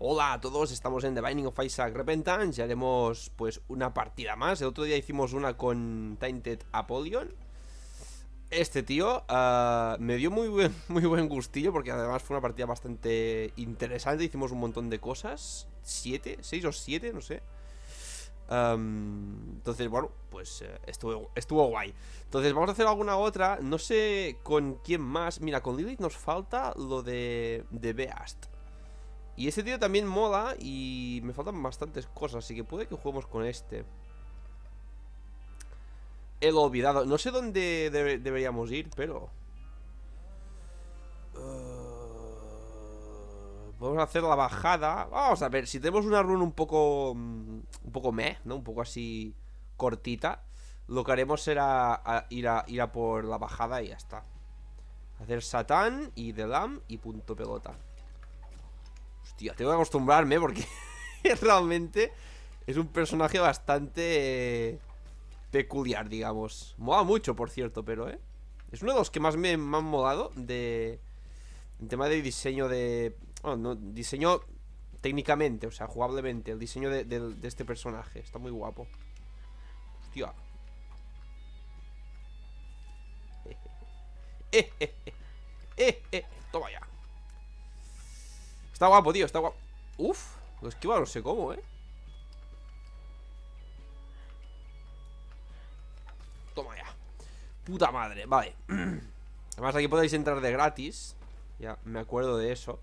Hola a todos, estamos en The Binding of Isaac Repentance Ya haremos pues una partida más. El otro día hicimos una con Tainted Apollyon. Este tío ah, me dio muy buen, muy buen gustillo porque además fue una partida bastante interesante. Hicimos un montón de cosas. Siete, seis o siete, no sé. entonces, bueno, pues eh, estuvo, estuvo guay. Entonces, vamos a hacer alguna otra. No sé con quién más. Mira, con Lilith nos falta lo de, de Beast. Y ese tío también mola y me faltan bastantes cosas, así que puede que juguemos con este. El olvidado. No sé dónde deberíamos ir, pero... Vamos eh, a hacer la bajada. Vamos a ver, si tenemos una run un poco... Mm, un poco meh, ¿no? Un poco así cortita. Lo que haremos será ir, a, por la bajada y ya está. Hacer Satán y The Lamb y punto pelota. Hostia, tengo que acostumbrarme porque realmente es un personaje bastante eh, peculiar, digamos. Moda mucho, por cierto, pero, eh, Es uno de los que más me, han modado de... En tema de diseño de... diseño técnicamente, o sea, jugablemente. El diseño de, este personaje está muy guapo. Hostia. Eh, eh, Toma ya. Está guapo, tío, está guapo Uf, lo esquiva no sé cómo, eh Toma ya Puta madre, vale Además aquí podéis entrar de gratis Ya me acuerdo de eso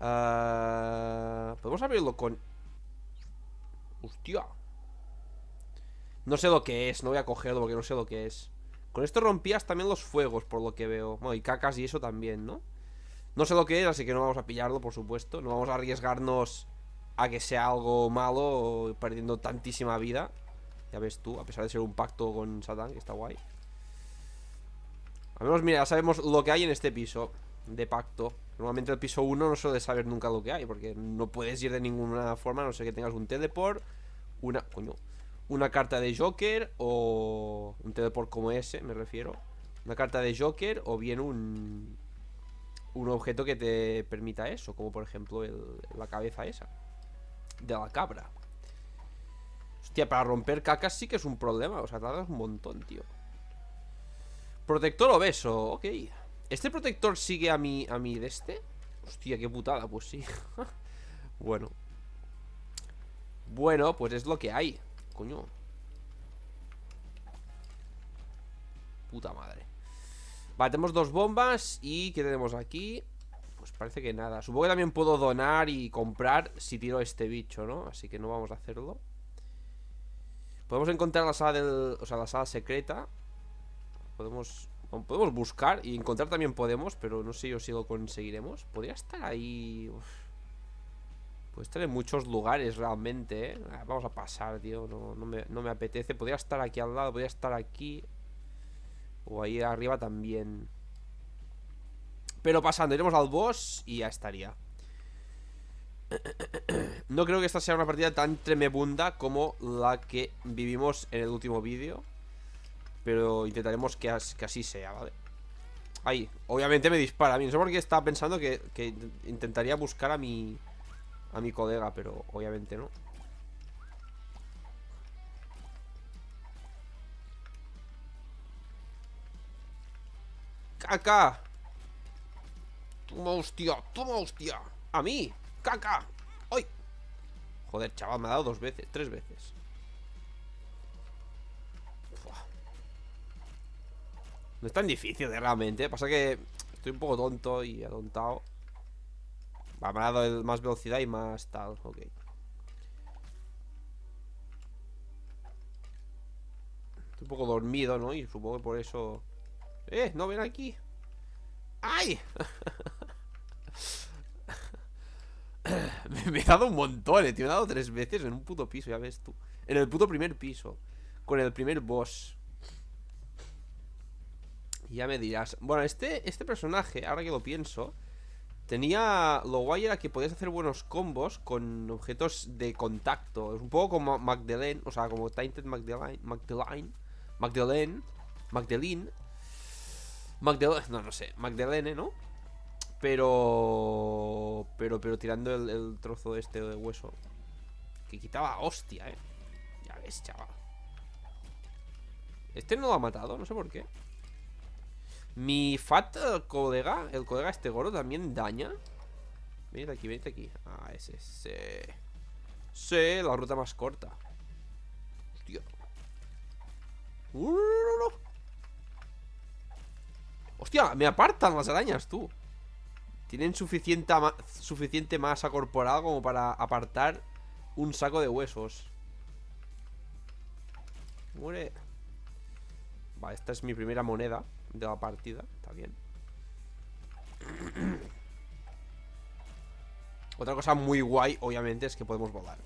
ah, Podemos abrirlo con Hostia No sé lo que es, no voy a cogerlo porque no sé lo que es Con esto rompías también los fuegos Por lo que veo, bueno y cacas y eso también, ¿no? No sé lo que es, así que no vamos a pillarlo, por supuesto. No vamos a arriesgarnos a que sea algo malo perdiendo tantísima vida. Ya ves tú, a pesar de ser un pacto con Satán, que está guay. Al menos, mira, ya sabemos lo que hay en este piso de pacto. Normalmente el piso 1 no suele saber nunca lo que hay, porque no puedes ir de ninguna forma, a no sé que tengas un teleport, una. coño. Una carta de Joker o. Un teleport como ese, me refiero. Una carta de Joker o bien un un objeto que te permita eso, como por ejemplo la cabeza esa de la cabra. Hostia, para romper cacas sí que es un problema, o sea, tardas un montón, tío. Protector obeso, ok. ¿Este protector sigue a mí a mi de este? Hostia, qué putada, pues sí. bueno. Bueno, pues es lo que hay, coño. Puta madre batemos dos bombas y ¿qué tenemos aquí? Pues parece que nada Supongo que también puedo donar y comprar si tiro este bicho, ¿no? Así que no vamos a hacerlo Podemos encontrar la sala del... O sea, la sala secreta Podemos... Podemos buscar y encontrar también podemos Pero no sé yo si lo conseguiremos Podría estar ahí... pues Puede estar en muchos lugares realmente, ¿eh? Vamos a pasar, tío no, me, no me apetece Podría estar aquí al lado, podría estar aquí o ahí arriba también Pero pasando, iremos al boss y ya estaría No creo que esta sea una partida tan tremebunda como la que vivimos en el último vídeo Pero intentaremos que, así sea, ¿vale? Ahí, obviamente me dispara a mí No sé por qué estaba pensando que, que intentaría buscar a mi... A mi colega, pero obviamente no ¡Caca! ¡Toma hostia! ¡Toma hostia! ¡A mí! ¡Caca! ¡Ay! Joder, chaval, me ha dado dos veces, tres veces No es tan difícil de realmente ¿eh? Pasa que estoy un poco tonto y adontado. Va, me ha dado más velocidad y más tal Ok Estoy un poco dormido, ¿no? Y supongo que por eso eh, no ven aquí. ¡Ay! me, he dado un montón, eh, tío. he dado tres veces en un puto piso, ya ves tú. En el puto primer piso. Con el primer boss. Ya me dirás. Bueno, este, este personaje, ahora que lo pienso, tenía. Lo guay era que podías hacer buenos combos con objetos de contacto. Es un poco como Magdalene, o sea, como Tainted Magdalene. Magdalene. Magdalene. Magdalene Magdalene, no, no sé, Magdalene, ¿no? Pero, pero, pero tirando el, trozo trozo este de hueso. Que quitaba hostia, ¿eh? Ya ves, chaval. Este no lo ha matado, no sé por qué. Mi fat colega, el colega este gordo también daña. mira aquí, venid aquí. Ah, ese, eh, ese. Sí, la ruta más corta. Hostia. Uh, no, Hostia, me apartan las arañas, tú Tienen suficiente, suficiente masa corporal Como para apartar un saco de huesos Muere Vale, esta es mi primera moneda De la partida, está bien Otra cosa muy guay, obviamente, es que podemos volar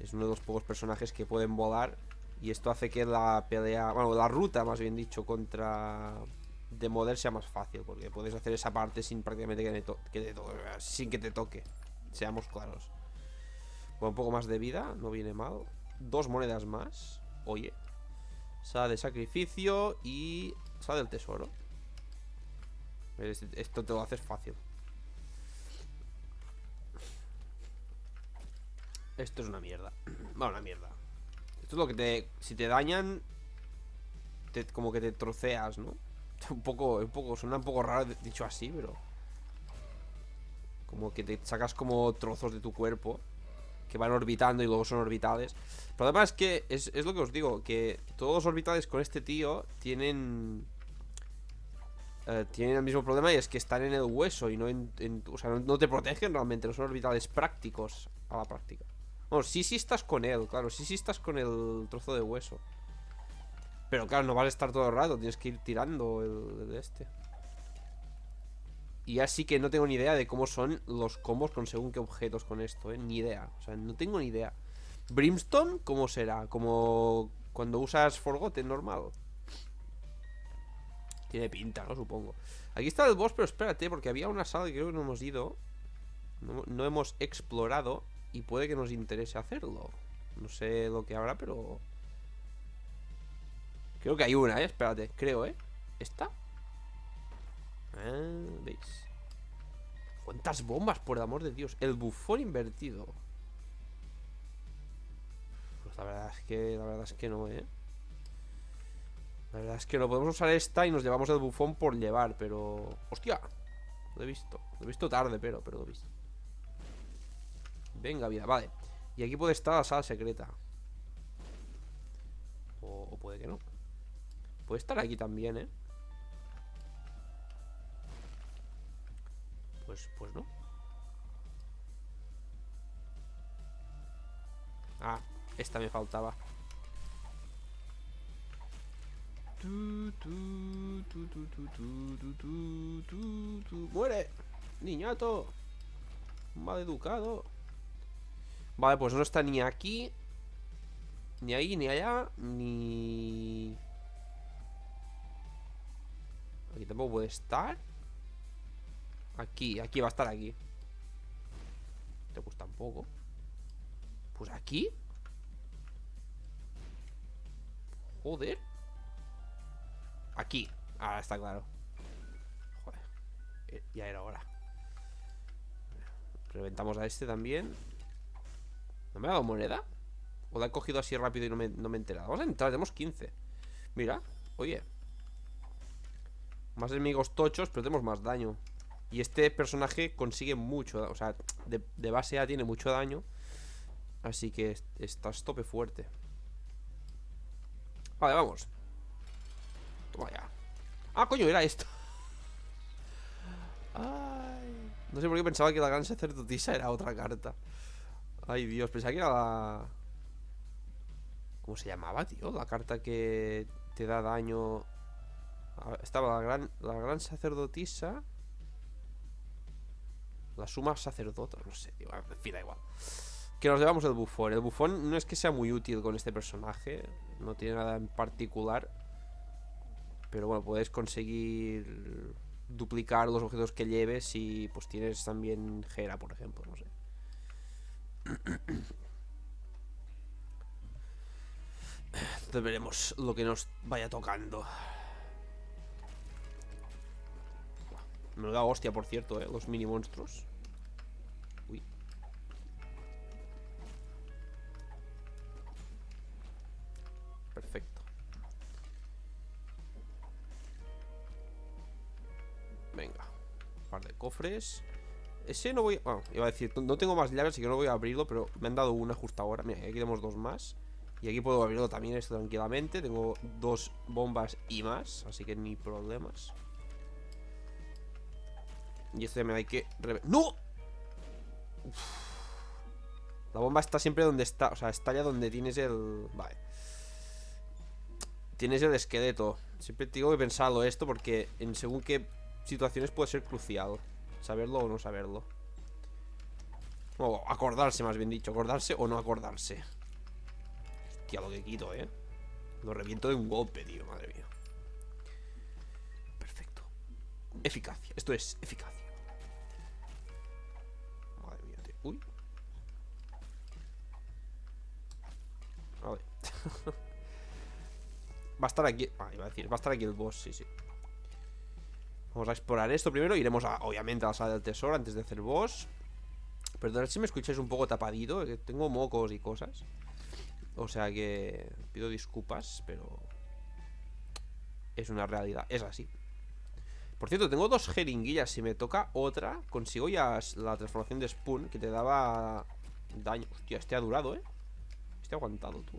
Es uno de los pocos personajes que pueden volar Y esto hace que la pelea, bueno, la ruta, más bien dicho Contra de model sea más fácil, porque puedes hacer esa parte sin prácticamente que, te sin que te toque, seamos claros. Con un poco más de vida, no viene mal. Dos monedas más, oye. Sala de sacrificio y sala del tesoro. Este, esto te lo haces fácil. Esto es una mierda. Va, una mierda. Esto es lo que te... Si te dañan... como que te troceas, ¿no? Un poco, un poco, suena un poco raro dicho así, pero... Como que te sacas como trozos de tu cuerpo que van orbitando y luego son orbitales. Pero además que es, lo que os digo, que todos los orbitales con este tío tienen... Eh, tienen el mismo problema y es que están en el hueso y no en, o sea, no, no, te protegen realmente, no son orbitales prácticos a la práctica. Bueno, sí, sí estás con él, claro, sí, sí estás con el trozo de hueso. Pero claro, no vale estar todo el rato, tienes que ir tirando el, de este. Y así que no tengo ni idea de cómo son los combos con según qué objetos con esto, ¿eh? Ni idea. O sea, no tengo ni idea. Brimstone, ¿cómo será? Como cuando usas Forgotten normal. Tiene pinta, ¿no? Supongo. Aquí está el boss, pero espérate, porque había una sala que creo que no hemos ido. no hemos explorado. Y puede que nos interese hacerlo. No sé lo que habrá, pero... Creo que hay una, ¿eh? Espérate, creo, ¿eh? ¿Esta? Ah, ¿Veis? ¿Cuántas bombas, por el amor de Dios? El bufón invertido Pues la verdad es que La verdad es que no, ¿eh? La verdad es que no podemos usar esta Y nos llevamos el bufón por llevar, pero... ¡Hostia! Lo he visto Lo he visto tarde, pero, pero lo he visto Venga, vida, vale Y aquí puede estar la sala secreta o puede que no Puede estar aquí también, ¿eh? Pues, pues no. Ah, esta me faltaba. ¡Muere! ¡Niñato! Mal educado. Vale, pues no está ni aquí. Ni ahí, ni allá, ni Aquí tampoco puede estar Aquí, aquí va a estar aquí Te gusta pues, un poco Pues aquí Joder Aquí, ah, está claro Joder, eh, ya era hora Reventamos a este también ¿No me ha dado moneda? ¿O la he cogido así rápido y no me, no me he enterado? Vamos a entrar, tenemos 15 Mira, oye más enemigos tochos, pero tenemos más daño Y este personaje consigue mucho O sea, de, base A tiene mucho daño Así que estás tope fuerte Vale, vamos Toma ya Ah, coño, era esto Ay, No sé por qué pensaba que la gran sacerdotisa era otra carta Ay, Dios, pensaba que era la... ¿Cómo se llamaba, tío? La carta que te da daño estaba la gran, la gran sacerdotisa. La suma sacerdota, no sé, tío, igual. Que nos llevamos el bufón. El bufón no es que sea muy útil con este personaje. No tiene nada en particular. Pero bueno, puedes conseguir duplicar los objetos que lleves si pues tienes también Gera, por ejemplo, no sé. Entonces veremos lo que nos vaya tocando. Me lo da hostia, por cierto, ¿eh? Los mini monstruos. Uy. Perfecto. Venga. Un par de cofres. Ese no voy... Bueno, iba a decir, no tengo más llaves, así que no voy a abrirlo, pero me han dado una justo ahora. Mira, aquí tenemos dos más. Y aquí puedo abrirlo también esto tranquilamente. Tengo dos bombas y más, así que ni problemas. Y esto ya me hay que... ¡No! La bomba está siempre donde está. O sea, está ya donde tienes el... Vale. Tienes el esqueleto. Siempre tengo digo que pensarlo esto porque en según qué situaciones puede ser crucial. Saberlo o no saberlo. O acordarse, más bien dicho. Acordarse o no acordarse. Hostia, lo que quito, ¿eh? Lo reviento de un golpe, tío. Madre mía. Perfecto. Eficacia. Esto es eficaz. va a estar aquí. Ah, iba a decir, va a estar aquí el boss, sí, sí. Vamos a explorar esto primero. Iremos, a, obviamente, a la sala del tesoro antes de hacer boss. Perdón si me escucháis un poco tapadito, que tengo mocos y cosas. O sea que pido disculpas, pero es una realidad. Es así. Por cierto, tengo dos jeringuillas. Si me toca otra, consigo ya la transformación de Spoon que te daba daño. Hostia, este ha durado, ¿eh? Este ha aguantado, tú.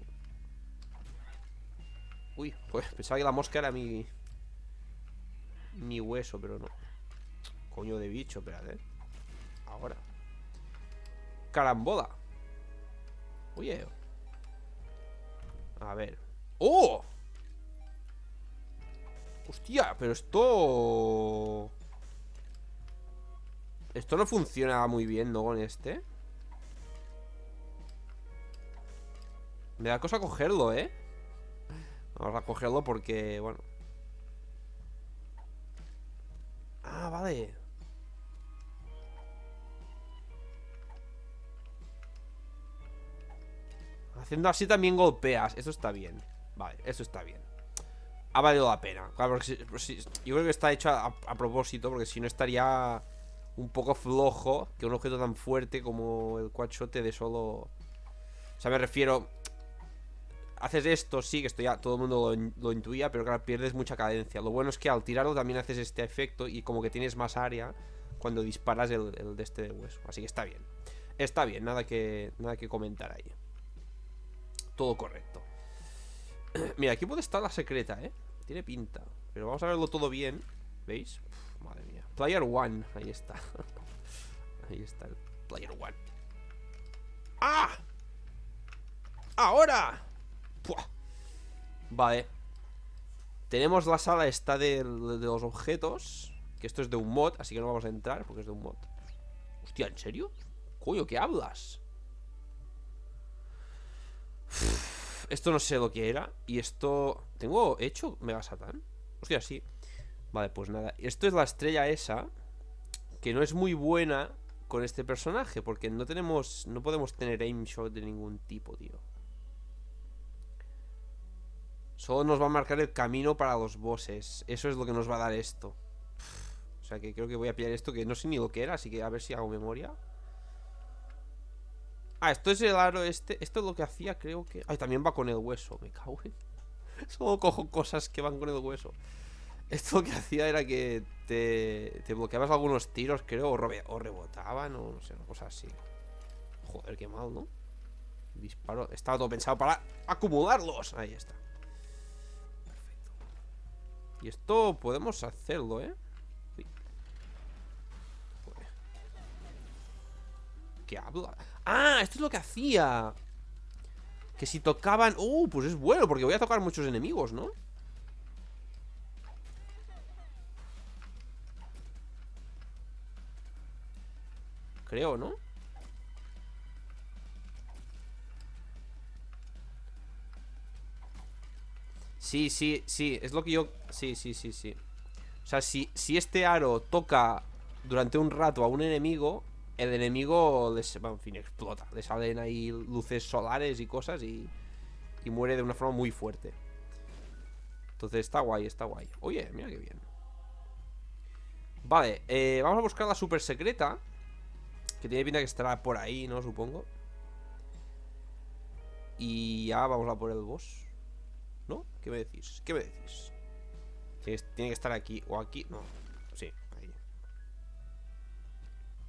Uy, pues pensaba que la mosca era mi... Mi hueso, pero no. Coño de bicho, espérate. ¿eh? Ahora. Carambola. Oye. A ver. ¡Oh! Hostia, pero esto... Esto no funciona muy bien, ¿no? Con este Me da cosa cogerlo, ¿eh? Vamos a cogerlo porque, bueno Ah, vale Haciendo así también golpeas Eso está bien Vale, eso está bien ha valido la pena. Claro, pues yo creo que está hecho a, propósito, porque si no estaría un poco flojo que un objeto tan fuerte como el cuachote de solo... O sea, me refiero... Haces esto, sí, que esto ya todo el mundo lo, intuía, pero claro, pierdes mucha cadencia. Lo bueno es que al tirarlo también haces este efecto y como que tienes más área cuando disparas el, de este de hueso. Así que está bien. Está bien, nada que, nada que comentar ahí. Todo correcto. Mira, aquí puede estar la secreta, ¿eh? Tiene pinta Pero vamos a verlo todo bien ¿Veis? madre mía Player One Ahí está Ahí está el Player One ¡Ah! ¡Ahora! Vale Tenemos la sala esta de, los objetos Que esto es de un mod Así que no vamos a entrar porque es de un mod Hostia, ¿en serio? Coño, ¿qué hablas? esto no sé lo que era. Y esto... ¿Tengo hecho Mega Satan? Hostia, sí. Vale, pues nada. Esto es la estrella esa. Que no es muy buena con este personaje. Porque no tenemos... No podemos tener aim shot de ningún tipo, tío. Solo nos va a marcar el camino para los bosses. Eso es lo que nos va a dar esto. O sea que creo que voy a pillar esto que no sé ni lo que era. Así que a ver si hago memoria. Ah, esto es el aro este. Esto es lo que hacía, creo que. Ay, también va con el hueso, me cago en. Solo cojo cosas que van con el hueso. Esto lo que hacía era que te, te bloqueabas algunos tiros, creo, o, rebotaban, o no sé, una cosa así. Joder, qué mal, ¿no? Disparo. Estaba todo pensado para acumularlos. Ahí está. Perfecto. Y esto podemos hacerlo, ¿eh? ¿Qué habla? ¡Ah! Esto es lo que hacía Que si tocaban... ¡Uh! Pues es bueno, porque voy a tocar muchos enemigos, ¿no? Creo, ¿no? Sí, sí, sí, es lo que yo... Sí, sí, sí, sí O sea, si, si este aro toca durante un rato a un enemigo el enemigo en fin, explota. Le salen ahí luces solares y cosas y, y muere de una forma muy fuerte. Entonces está guay, está guay. Oye, mira qué bien. Vale, eh, vamos a buscar la super secreta. Que tiene pinta que estará por ahí, ¿no? Supongo. Y ya vamos a por el boss. ¿No? ¿Qué me decís? ¿Qué me decís? Tiene que estar aquí o aquí. No,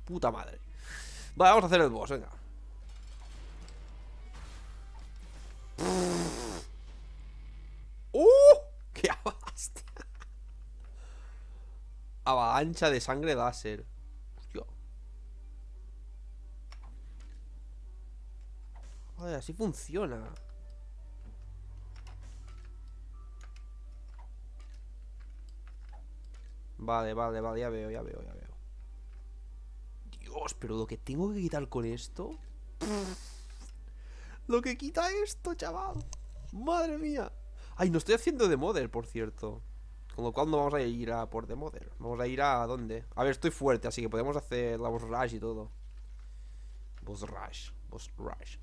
puta madre Vale, vamos a hacer el boss, venga ¡Uh! ¡Qué abasta! Avalancha de sangre láser Hostia Joder, así funciona Vale, vale, vale, ya veo, ya veo, ya veo Dios, pero lo que tengo que quitar con esto... lo que quita esto, chaval. Madre mía. Ay, no estoy haciendo de model por cierto. Con lo cual no vamos a ir a por de model Vamos a ir a dónde. A ver, estoy fuerte, así que podemos hacer la boss rush y todo. Boss rush, boss rush.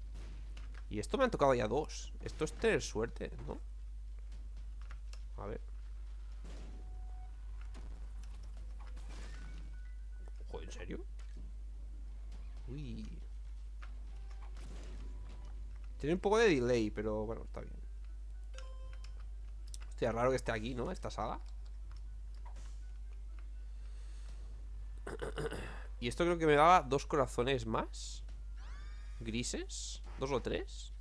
Y esto me han tocado ya dos. Esto es tener suerte, ¿no? A ver. Joder, ¿en serio? Tiene un poco de delay, pero bueno, está bien. Hostia, raro que esté aquí, ¿no? Esta sala. Y esto creo que me daba dos corazones más. Grises. ¿Dos o tres?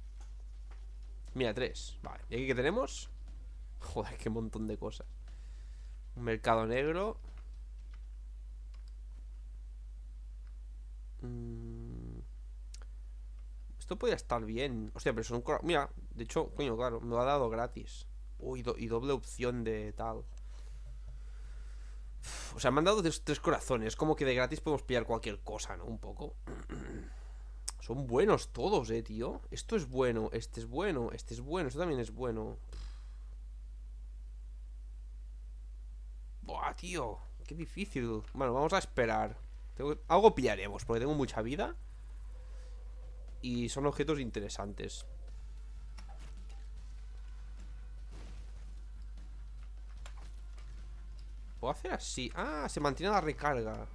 Mira, tres. Vale. ¿Y aquí qué tenemos? Joder, qué montón de cosas. Un mercado negro. Mm, esto podría estar bien. Hostia, pero son. Mira, de hecho, coño, claro, me lo ha dado gratis. Uy, y doble opción de tal. o sea, me han dado tres, tres, corazones. Como que de gratis podemos pillar cualquier cosa, ¿no? Un poco. Son buenos todos, eh, tío. Esto es bueno, este es bueno, este es bueno, esto también es bueno. Buah, tío. Qué difícil. Bueno, vamos a esperar algo pillaremos, porque tengo mucha vida. Y son objetos interesantes. ¿Puedo hacer así? Ah, se mantiene la recarga.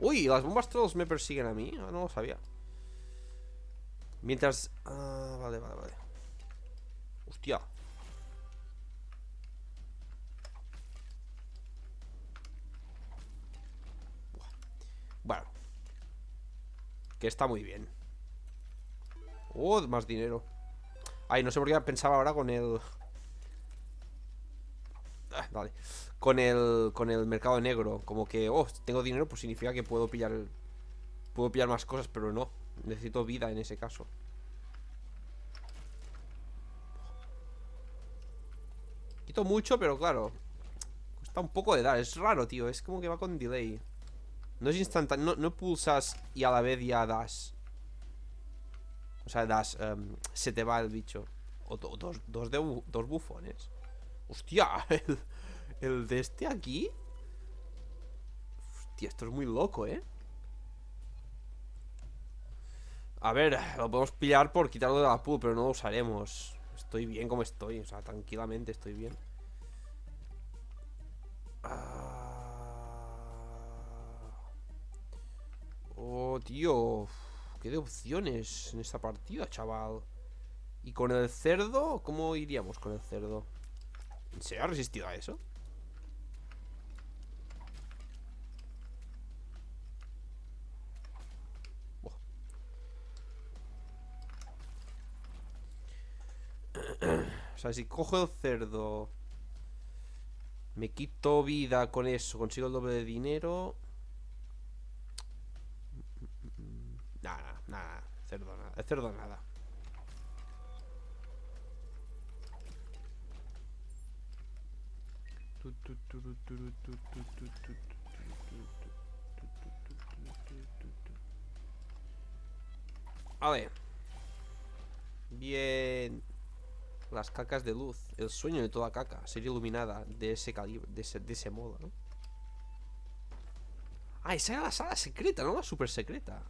Uy, las bombas todos me persiguen a mí. Ah, no lo sabía. Mientras... Ah, vale, vale, vale. Hostia, Bueno. Que está muy bien. Oh, más dinero. Ay, no sé por qué pensaba ahora con el... Ah, con el, con el mercado negro. Como que, oh, tengo dinero, pues significa que puedo pillar... Puedo pillar más cosas, pero no. Necesito vida en ese caso. Quito mucho, pero claro. Cuesta un poco de edad Es raro, tío. Es como que va con delay. No es instantáneo, no, pulsas y a la vez ya das O sea, das, em, se te va el bicho O dos, dos, dos bufones Hostia, el, el de este aquí Hostia, esto es muy loco, eh a ver, lo podemos pillar por quitarlo de la pool, pero no lo usaremos. Estoy bien como estoy, o sea, tranquilamente estoy bien. Ah. Oh, tío. Qué de opciones en esta partida, chaval. ¿Y con el cerdo? ¿Cómo iríamos con el cerdo? ¿Se ha resistido a eso? o sea, si cojo el cerdo... Me quito vida con eso, consigo el doble de dinero... El cerdo nada. A ver. Bien. Las cacas de luz. El sueño de toda caca. Ser iluminada de ese calibre, de ese, modo, ¿no? Ah, esa era la sala secreta, ¿no? La super secreta.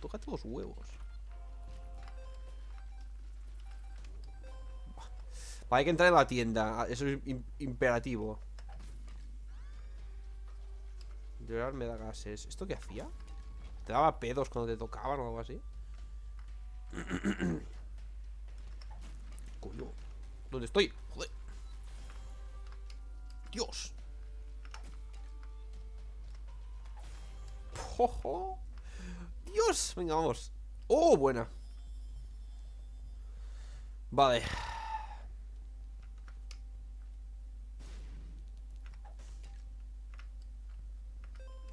Tócate los huevos. Pues hay que entrar en la tienda. Ah, eso es imperativo. Llorar me da gases. ¿Esto qué hacía? ¿Te daba pedos cuando te tocaban o algo así? Coño. ¿Dónde estoy? Joder. Dios. Dios. Venga, vamos. Oh, buena. Vale.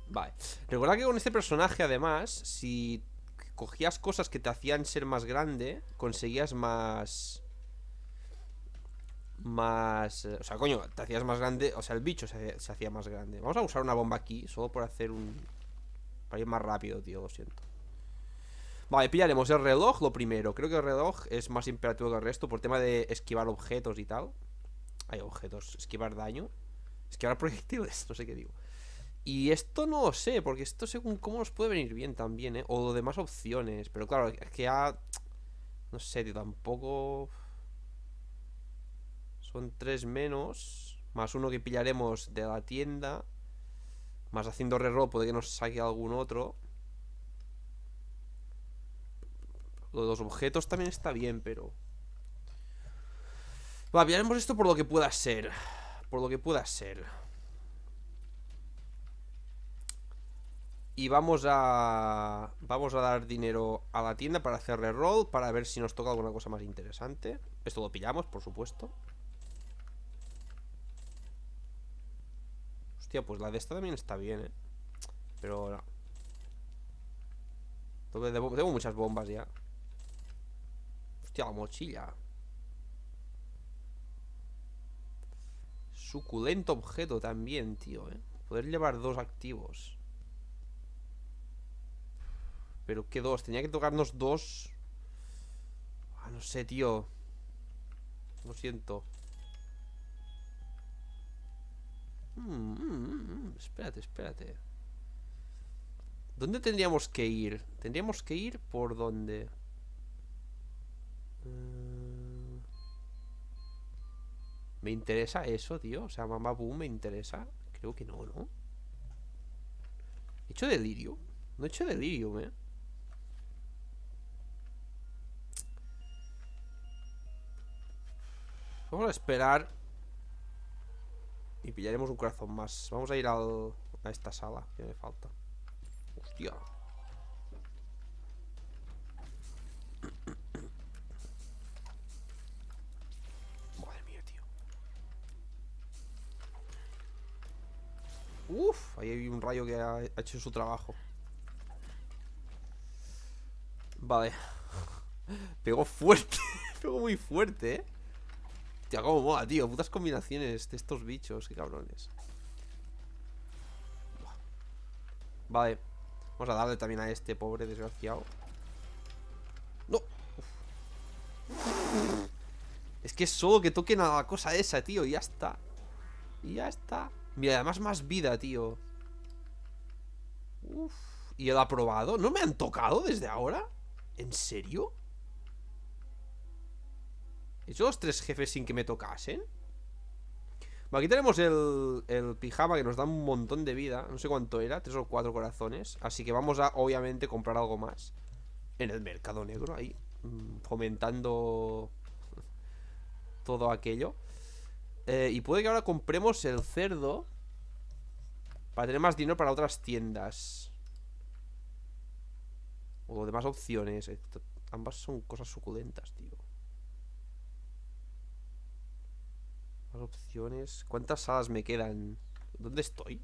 Vale. Recuerda que con este personaje, además, si cogías cosas que te hacían ser más grande, conseguías más... Más... Eh, o sea, coño, te hacías más grande... O sea, el bicho se se hacía más grande. Vamos a usar una bomba aquí, solo por hacer un... Para ir más rápido, tío, lo siento. Vale, pillaremos el reloj lo primero. Creo que el reloj es más imperativo que el resto por tema de esquivar objetos y tal. Hay objetos, esquivar daño. Esquivar proyectiles, no sé qué digo. Y esto no lo sé, porque esto según cómo nos puede venir bien también, ¿eh? O demás opciones. Pero claro, es que a No sé, tío, tampoco... Son tres menos. Más uno que pillaremos de la tienda. Más haciendo reroll puede que nos saque algún otro. Lo de los objetos también está bien, pero... Va, pillaremos esto por lo que pueda ser. Por lo que pueda ser. y vamos a vamos a dar dinero a la tienda para hacerle roll para ver si nos toca alguna cosa más interesante. Esto lo pillamos, por supuesto. Hostia, pues la de esta también está bien, ¿eh? Pero Tengo, tengo muchas bombas ya. Hostia, la mochila. Suculento objeto también, tío, ¿eh? Poder llevar dos activos. Pero ¿qué dos? Tenía que tocarnos dos Ah, no sé, tío Lo siento mm, mm, mm, Espérate, espérate ¿Dónde tendríamos que ir? Tendríamos que ir por dónde? Eh, ¿Me interesa eso, tío? O sea, mamá boom me interesa Creo que no, ¿no? ¿He hecho delirio? No he hecho delirio, ¿eh? Vamos a esperar. Y pillaremos un corazón más. Vamos a ir a esta sala que me falta. Hostia. Madre mía, tío. Uf, ahí hay un rayo que ha hecho su trabajo. Vale. Pegó fuerte. Pegó muy fuerte, eh. Hostia, cómo mola, tío. Putas combinaciones de estos bichos, qué cabrones. Vale. Vamos a darle también a este pobre desgraciado. ¡No! Es que es solo que toquen a la cosa esa, tío. Y ya está. Y ya está. Mira, además más vida, tío. Uf. ¿Y el aprobado? ¿No me han tocado desde ahora? ¿En serio? He hecho los tres jefes sin que me tocasen. Bueno, aquí tenemos el, pijama que nos da un montón de vida. No sé cuánto era, tres o cuatro corazones. Así que vamos a, obviamente, comprar algo más. En el mercado negro, ahí. Mm, fomentando todo aquello. Eh, y puede que ahora compremos el cerdo. Para tener más dinero para otras tiendas. O demás opciones. ambas son cosas suculentas, tío. opciones. ¿Cuántas salas me quedan? ¿Dónde estoy?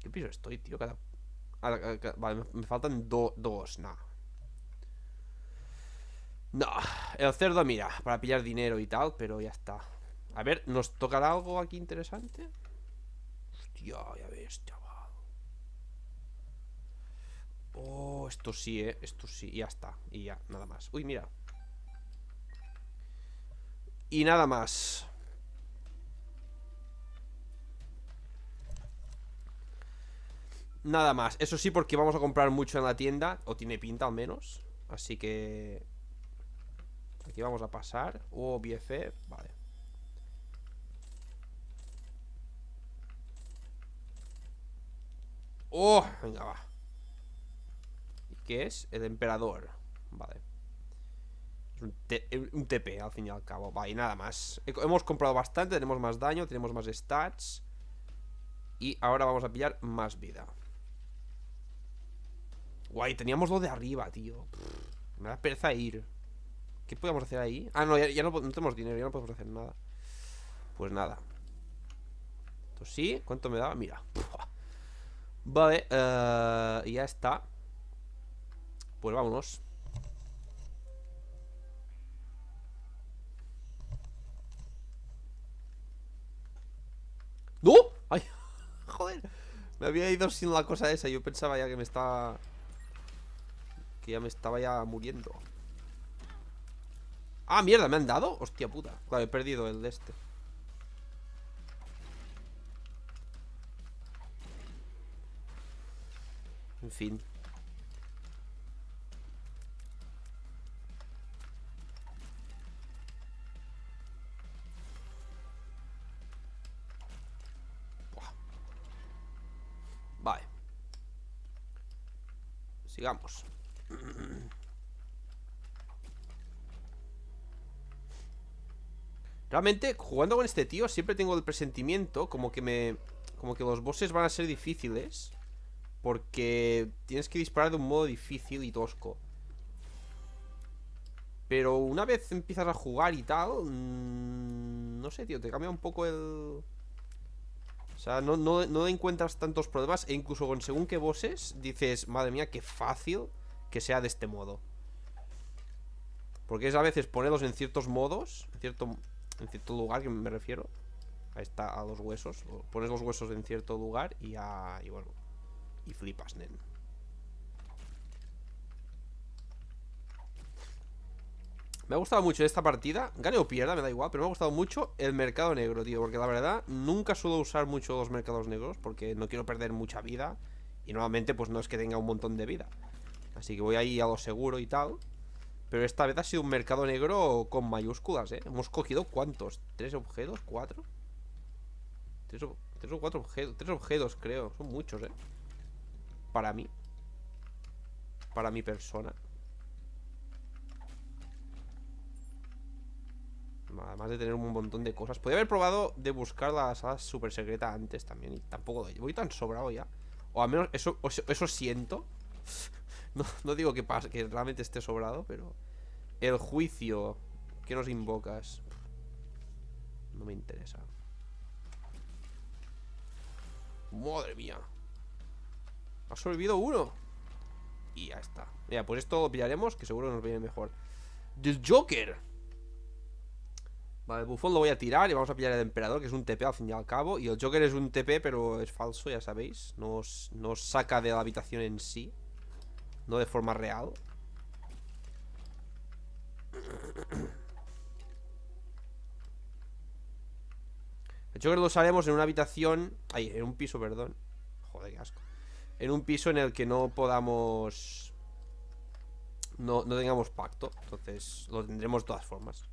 ¿Qué piso estoy, tío? Cada... Vale, me faltan dos, no. No, el cerdo mira, para pillar dinero y tal, pero ya está. A ver, ¿nos tocará algo aquí interesante? Hostia, ya ves, chaval. Oh, esto sí, eh, esto sí, ya está. Y ya, nada más. Uy, mira, y nada más. Nada más. Eso sí, porque vamos a comprar mucho en la tienda. O tiene pinta al menos. Así que... Aquí vamos a pasar. O oh, bf, Vale. Oh, venga, va. ¿Y qué es? El emperador. Vale un TP al fin y al cabo. Vale, nada más. Hemos comprado bastante, tenemos más daño, tenemos más stats. Y ahora vamos a pillar más vida. Guay, teníamos lo de arriba, tío. me da pereza ir. ¿Qué podíamos hacer ahí? Ah, no, ya, no, tenemos dinero, ya no podemos hacer nada. Pues nada. Entonces, pues sí, ¿cuánto me daba? Mira. Vale, eh, y ya está. Pues vámonos. ¡No! ¡Ay! ¡Joder! Me había ido sin la cosa esa. Yo pensaba ya que me estaba... Que ya me estaba ya muriendo. ¡Ah, mierda! ¿Me han dado? Hostia puta. Claro, he perdido el de este. En fin. Sigamos. Realmente, jugando con este tío, siempre tengo el presentimiento como que me... Como que los bosses van a ser difíciles. Porque tienes que disparar de un modo difícil y tosco. Pero una vez empiezas a jugar y tal... Mm, no sé, tío, te cambia un poco el... O sea, no, encuentras tantos problemas. E incluso con según qué voces dices, madre mía, qué fácil que sea de este modo. Porque es a veces ponerlos en ciertos modos, en cierto, en cierto lugar que me refiero. Ahí está, a los huesos. Pones los huesos en cierto lugar y a. Y bueno. Y flipas, nen. Me ha gustado mucho esta partida, gane o pierda, me da igual, pero me ha gustado mucho el mercado negro, tío, porque la verdad nunca suelo usar mucho los mercados negros porque no quiero perder mucha vida y normalmente pues no es que tenga un montón de vida. Así que voy ahí a lo seguro y tal. Pero esta vez ha sido un mercado negro con mayúsculas, ¿eh? Hemos cogido ¿cuántos? ¿Tres objetos? ¿Cuatro? ¿Tres, tres o cuatro objetos? Tres objetos, creo. Son muchos, ¿eh? Para mí. Para mi persona. Además de tener un montón de cosas. Podría haber probado de buscar la sala super secreta antes también. Y tampoco voy tan sobrado ya. O al menos eso, eso siento. No, digo que, que realmente esté sobrado, pero. El juicio. que nos invocas? No me interesa. Madre mía. Has olvidado uno. Y ya está. ya pues esto lo pillaremos, que seguro nos viene mejor. ¡Del Joker. Vale, el bufón lo voy a tirar y vamos a pillar al emperador, que es un TP al fin y al cabo. Y el Joker es un TP, pero es falso, ya sabéis. Nos, saca de la habitación en sí. No de forma real. El Joker lo haremos en una habitación... Ay, en un piso, perdón. Joder, qué asco. En un piso en el que no podamos... No, no tengamos pacto. Entonces lo tendremos de todas formas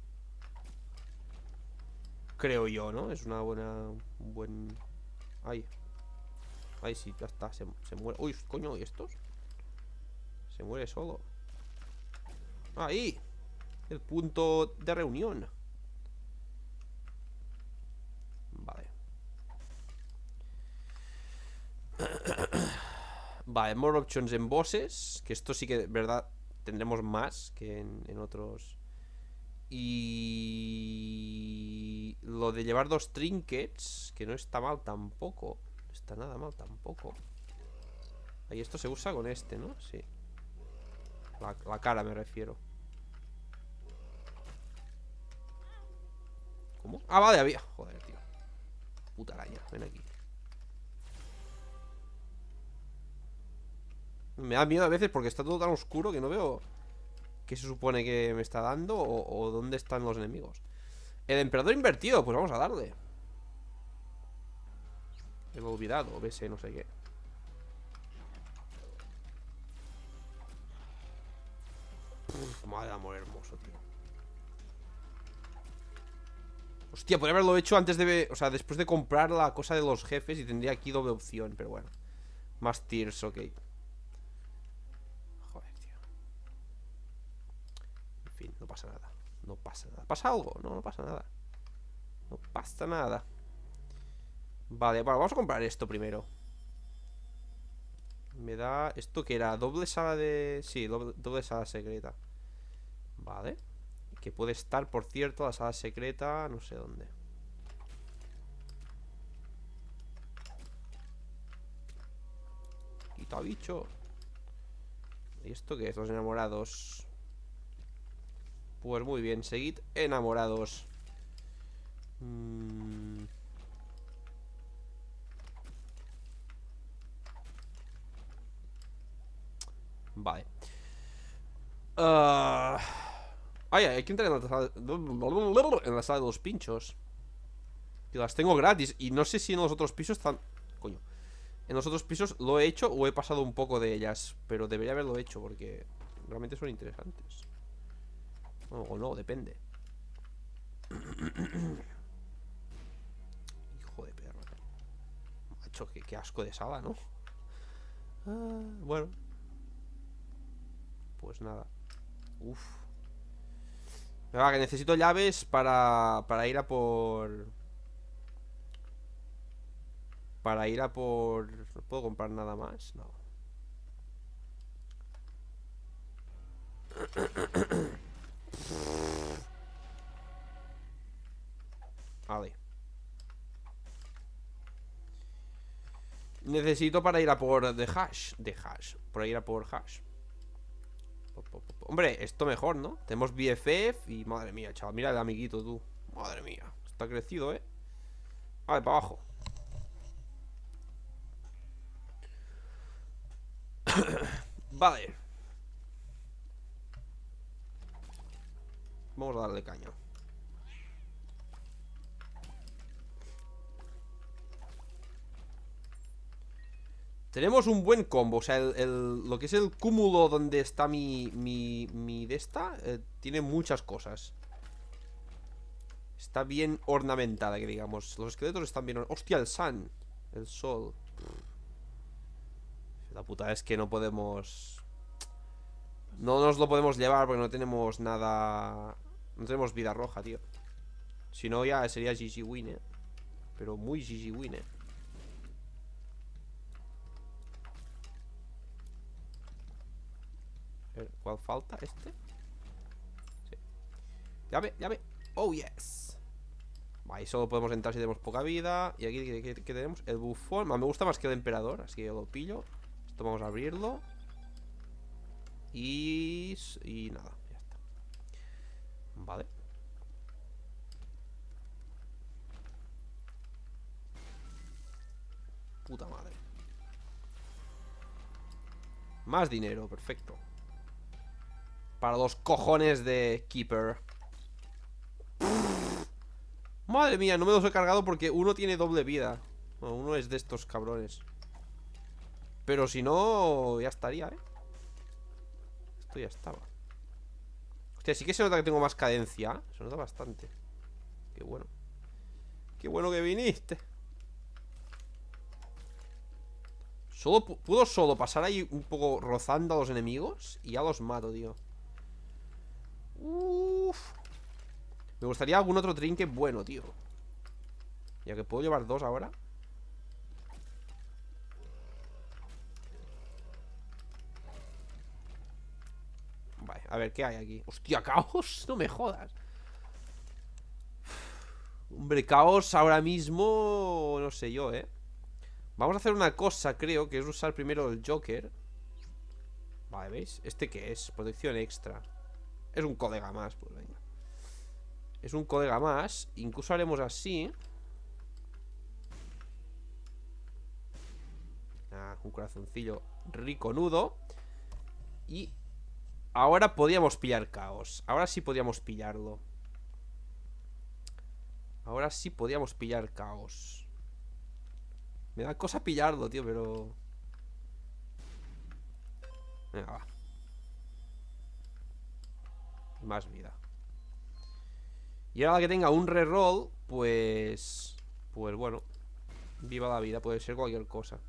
creo yo, ¿no? Es una buena... buen... Ahí. Ahí sí, ya está, se, muere. Uy, coño, ¿y estos? Se muere solo. Ahí. El punto de reunión. Vale. Vale, more options en bosses. Que esto sí que, verdad, tendremos más que en, en otros y lo de llevar dos trinkets, que no está mal tampoco. está nada mal tampoco. Ahí esto se usa con este, ¿no? Sí. La, la cara me refiero. ¿Cómo? Ah, vale, había. Joder, tío. Puta araña, ven aquí. Me da miedo a veces porque está todo tan oscuro que no veo qué se supone que me está dando o, dónde están los enemigos. El emperador invertido, pues vamos a darle. Me lo he olvidado, BS, no sé qué. Uf, madre amor hermoso, tío. Hostia, podría haberlo hecho antes de... O sea, después de comprar la cosa de los jefes y tendría aquí doble opción, pero bueno. Más tiers, ok. pasa nada. No pasa nada. ¿Pasa algo? No, no pasa nada. No pasa nada. Vale, bueno, vamos a comprar esto primero. Me da... ¿Esto que era? ¿Doble sala de...? Sí, doble, sala secreta. Vale. Que puede estar, por cierto, la sala secreta no sé dónde. Quita bicho. ¿Y esto qué es? Los enamorados. Pues muy bien, seguid enamorados mm. Vale hay ah. que entrar en la, sala en la sala de los pinchos Que las tengo gratis Y no sé si en los otros pisos están... Coño en los otros pisos lo he hecho o he pasado un poco de ellas Pero debería haberlo hecho porque realmente son interesantes o, no, depende. Hijo de perro. Macho, qué, asco de sala, ¿no? Ah, bueno. Pues nada. Uf. va que necesito llaves para, para ir a por... Para ir a por... ¿No puedo comprar nada más? No. Vale Necesito para ir a por de hash De hash Por ir a por hash Hombre, esto mejor, ¿no? Tenemos BFF y madre mía, chaval Mira el amiguito, tú Madre mía, está crecido, ¿eh? Vale, para abajo Vale Vamos a darle caña. Tenemos un buen combo, o sea, lo que es el cúmulo donde está mi, mi, mi desta eh, tiene muchas cosas. Está bien ornamentada, que digamos. Los esqueletos están bien Hostia, el sun, el sol. La puta es que no podemos... No nos lo podemos llevar porque no tenemos nada no tenemos vida roja, tío Si no ya sería GG eh Pero muy GG win, eh ¿Cuál falta? ¿Este? Sí Llave, llave Oh yes Vale, solo podemos entrar si tenemos poca vida Y aquí qué tenemos el bufón Me gusta más que el emperador, así que lo pillo Esto vamos a abrirlo y, y nada ¿vale? Puta madre Más dinero, perfecto Para los cojones de Keeper Madre mía, no me los he cargado porque uno tiene doble vida bueno, uno es de estos cabrones Pero si no, ya estaría, ¿eh? Esto ya estaba sí que se nota que tengo más cadencia Se nota bastante Qué bueno Qué bueno que viniste Solo, puedo solo pasar ahí un poco rozando a los enemigos Y ya los mato, tío Me gustaría algún otro trinque bueno, tío Ya que puedo llevar dos ahora A ver, ¿qué hay aquí? Hostia, caos, no me jodas Hombre, caos ahora mismo No sé yo, eh Vamos a hacer una cosa, creo Que es usar primero el Joker Vale, ¿veis? ¿Este qué es? Protección extra Es un colega más, pues venga Es un colega más Incluso haremos así Ah, un corazoncillo rico nudo Y Ahora podíamos pillar caos. Ahora sí podíamos pillarlo. Ahora sí podíamos pillar caos. Me da cosa pillarlo, tío, pero... Venga, va. más vida. Y ahora que tenga un reroll, pues... Pues bueno. Viva la vida, puede ser cualquier cosa.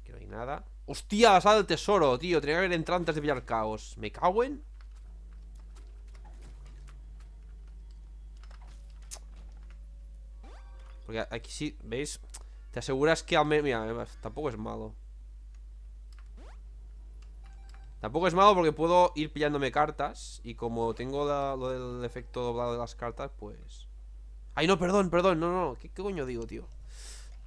Aquí no hay nada. Hostia, la del tesoro, tío Tenía que haber entrado antes de pillar caos Me cago en... Porque aquí sí, ¿veis? Te aseguras que a mí... Mira, eh, tampoco es malo Tampoco es malo porque puedo ir pillándome cartas Y como tengo lo del efecto doblado de las cartas, pues... Ay, no, perdón, perdón, no, no, qué coño digo, tío?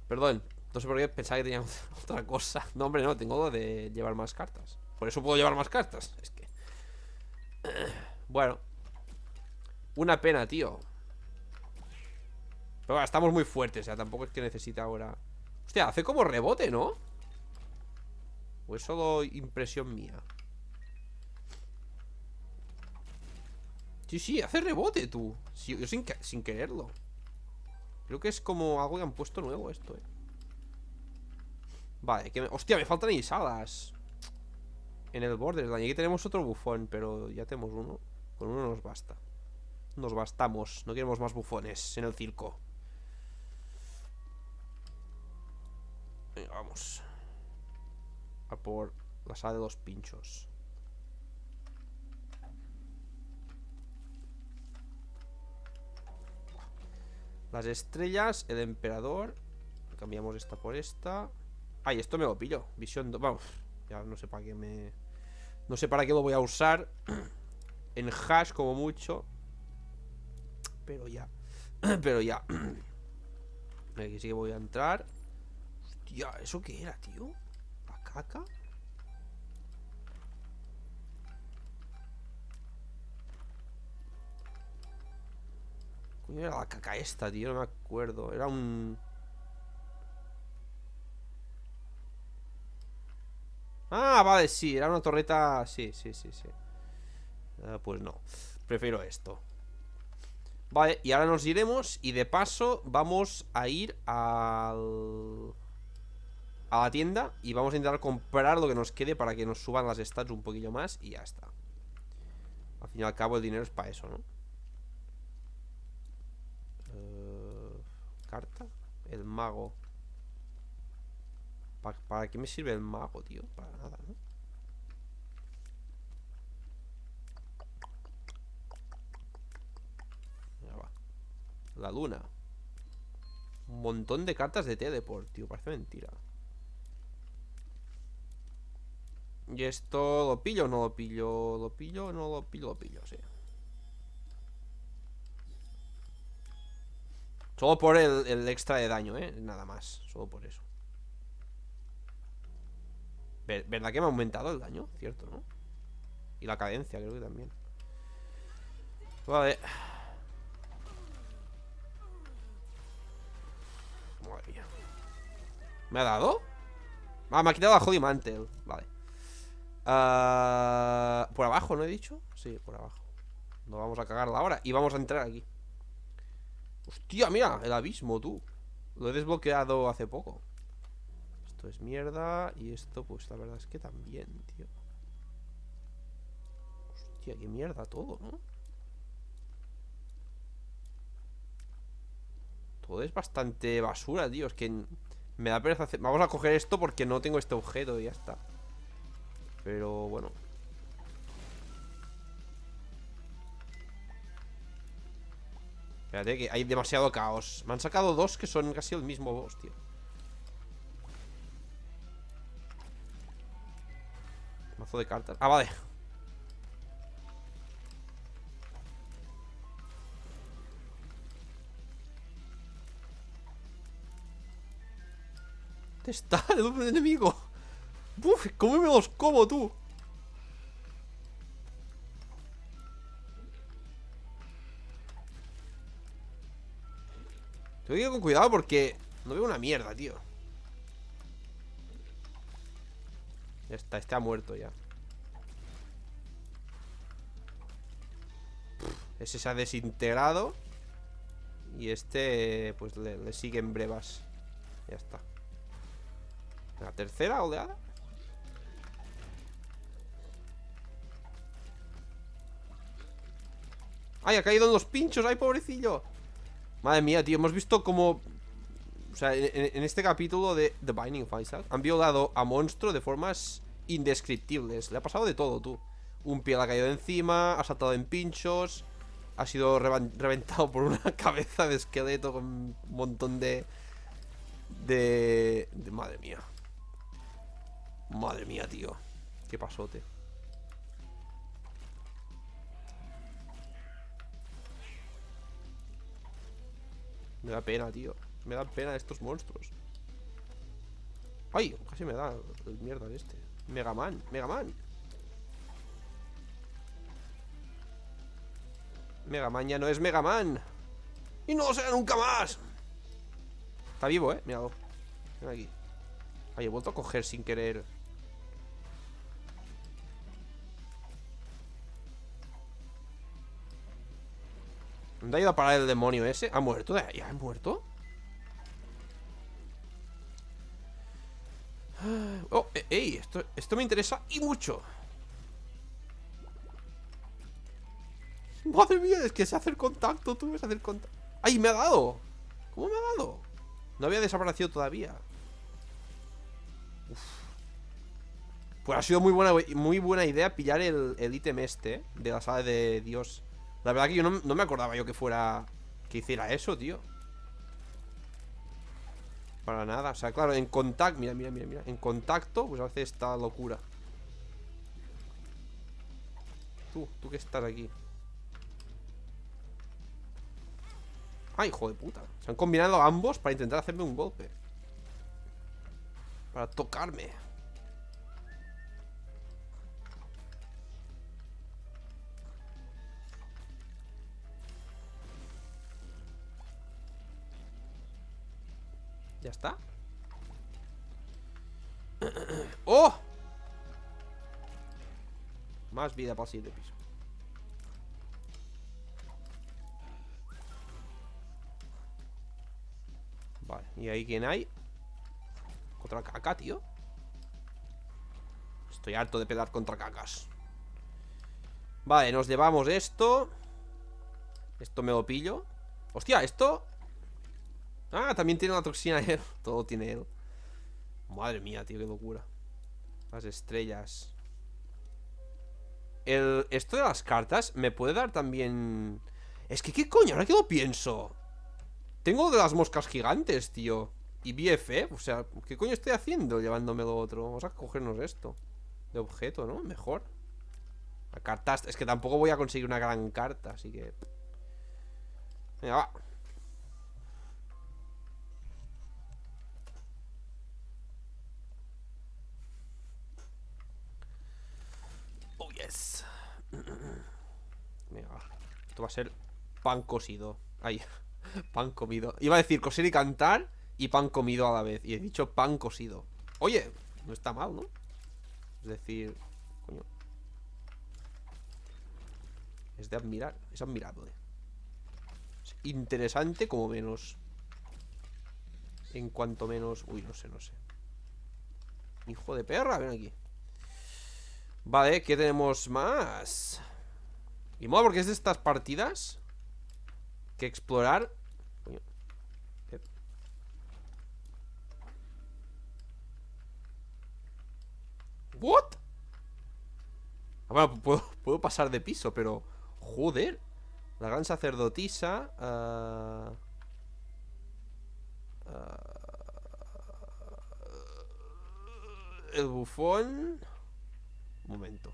Perdón, no sé por qué pensaba que tenía otra cosa. No, hombre, no, tengo de llevar más cartas. Por eso puedo llevar más cartas. Es que. Bueno. Una pena, tío. Pero bueno, estamos muy fuertes, o sea, Tampoco es que necesite ahora. Hostia, hace como rebote, ¿no? O es solo impresión mía. Sí, sí, hace rebote, tú. yo sin, sin quererlo. Creo que es como algo que han puesto nuevo esto, eh. Vale, que me... Hostia, me faltan salas En el borde, aquí tenemos otro bufón Pero ya tenemos uno Con uno nos basta Nos bastamos No queremos más bufones en el circo Venga, vamos A por la sala de los pinchos Las estrellas El emperador Cambiamos esta por esta Ay, esto me lo pillo. Visión 2. Vamos. Ya no sé para qué me. No sé para qué lo voy a usar. en hash, como mucho. Pero ya. Pero ya. Aquí sí que voy a entrar. Hostia, ¿eso qué era, tío? ¿La caca? ¿Cuál era la caca esta, tío? No me acuerdo. Era un. Ah, vale, sí, era una torreta... Sí, sí, sí, sí. Ah, pues no, prefiero esto. Vale, y ahora nos iremos y de paso vamos a ir al... A la tienda y vamos a intentar comprar lo que nos quede para que nos suban las stats un poquillo más y ya está. Al fin y al cabo el dinero es para eso, ¿no? Eh, ¿Carta? El mago ¿Para, qué me sirve el mago, tío? Para nada, ¿no? Ya va. La luna. Un montón de cartas de teleport, tío. Parece mentira. ¿Y esto lo pillo o no lo pillo? ¿Lo pillo o no lo pillo? Lo pillo, sí. Solo por el, el extra de daño, ¿eh? Nada más. Solo por eso. ¿Verdad que me ha aumentado el daño? Cierto, ¿no? Y la cadencia, creo que también pues, Vale Madre mía ¿Me ha dado? Ah, me ha quitado la Holy Mantle Vale ah, Por abajo, ¿no he dicho? Sí, por abajo No vamos a cagarla ahora Y vamos a entrar aquí Hostia, mira, el abismo, tú Lo he desbloqueado hace poco esto es mierda. Y esto, pues la verdad es que también, tío. Hostia, qué mierda todo, ¿no? Todo es bastante basura, tío. Es que me da pereza hacer... Vamos a coger esto porque no tengo este objeto y ya está. Pero bueno. Espérate, que hay demasiado caos. Me han sacado dos que son casi el mismo boss, tío. de cartas. Ah, vale. ¿Dónde está el enemigo? Buf, ¿cómo me los como tú? Tengo que ir con cuidado porque no veo una mierda, tío. Ya está, este ha muerto ya. Ese se ha desintegrado. Y este, pues le, siguen brevas. Ya está. La tercera oleada. ¡Ay, ha caído en los pinchos! ¡Ay, pobrecillo! Madre mía, tío, hemos visto como o sea, en, este capítulo de The Binding of Isaac han violado a Monstruo de formas indescriptibles. Le ha pasado de todo, tú. Un pie le ha caído encima, ha saltado en pinchos, ha sido reventado por una cabeza de esqueleto con un montón de, de... de... Madre mía. Madre mía, tío. Qué pasote. Me da pena, tío. Me da pena estos monstruos. ¡Ay! Casi me da el mierda de este. Megaman, Megaman Megaman ya no es Megaman Y no será nunca más. Está vivo, eh. Mirado Mira aquí. Ay, he vuelto a coger sin querer. ¿Dónde ha ido a parar el demonio ese? ¿Ha muerto? ¿Ya ha muerto? Oh, e-, ey, esto, esto me interesa y mucho Madre mía, es que se hace el contacto, tú ves hacer contacto ¡Ay, me ha dado! ¿Cómo me ha dado? No había desaparecido todavía Pues ha sido muy buena, muy buena idea pillar el, el ítem este De la sala de Dios La verdad que yo no me acordaba yo que fuera... Que hiciera eso, tío para nada. O sea, claro, en contacto, mira, mira, mira, mira. En contacto, pues hace esta locura. Tú, tú que estás aquí. ¡Ay, hijo de puta! Se han combinado ambos para intentar hacerme un golpe. Para tocarme. ¿Ya está? ¡Oh! Más vida para el siguiente piso Vale, ¿y ahí quién hay? Contra caca, tío Estoy harto de pelar contra cacas Vale, nos llevamos esto Esto me lo pillo Hostia, esto Ah, también tiene la toxina él. Todo tiene él. Madre mía, tío, qué locura. Las estrellas. El, esto de las cartas me puede dar también... Es que, ¿qué coño? Ahora que lo pienso. Tengo de las moscas gigantes, tío. Y BF, ¿eh? o sea, ¿qué coño estoy haciendo llevándome lo otro? Vamos a cogernos esto. De objeto, ¿no? Mejor. La carta... Es que tampoco voy a conseguir una gran carta, así que... Venga, va. esto va a ser pan cosido. ahí pan comido. Iba a decir coser y cantar y pan comido a la vez. Y he dicho pan cosido. Oye, no está mal, ¿no? Es decir, coño. Es de admirar, es admirable. Es interesante como menos. En cuanto menos... Uy, no sé, no sé. Hijo de perra, ven aquí. Vale, ¿qué tenemos más? Y modo porque es de estas partidas Que explorar ¿What? Ah, bueno, puedo, pasar de piso, pero... Joder La gran sacerdotisa ah, ah, El bufón momento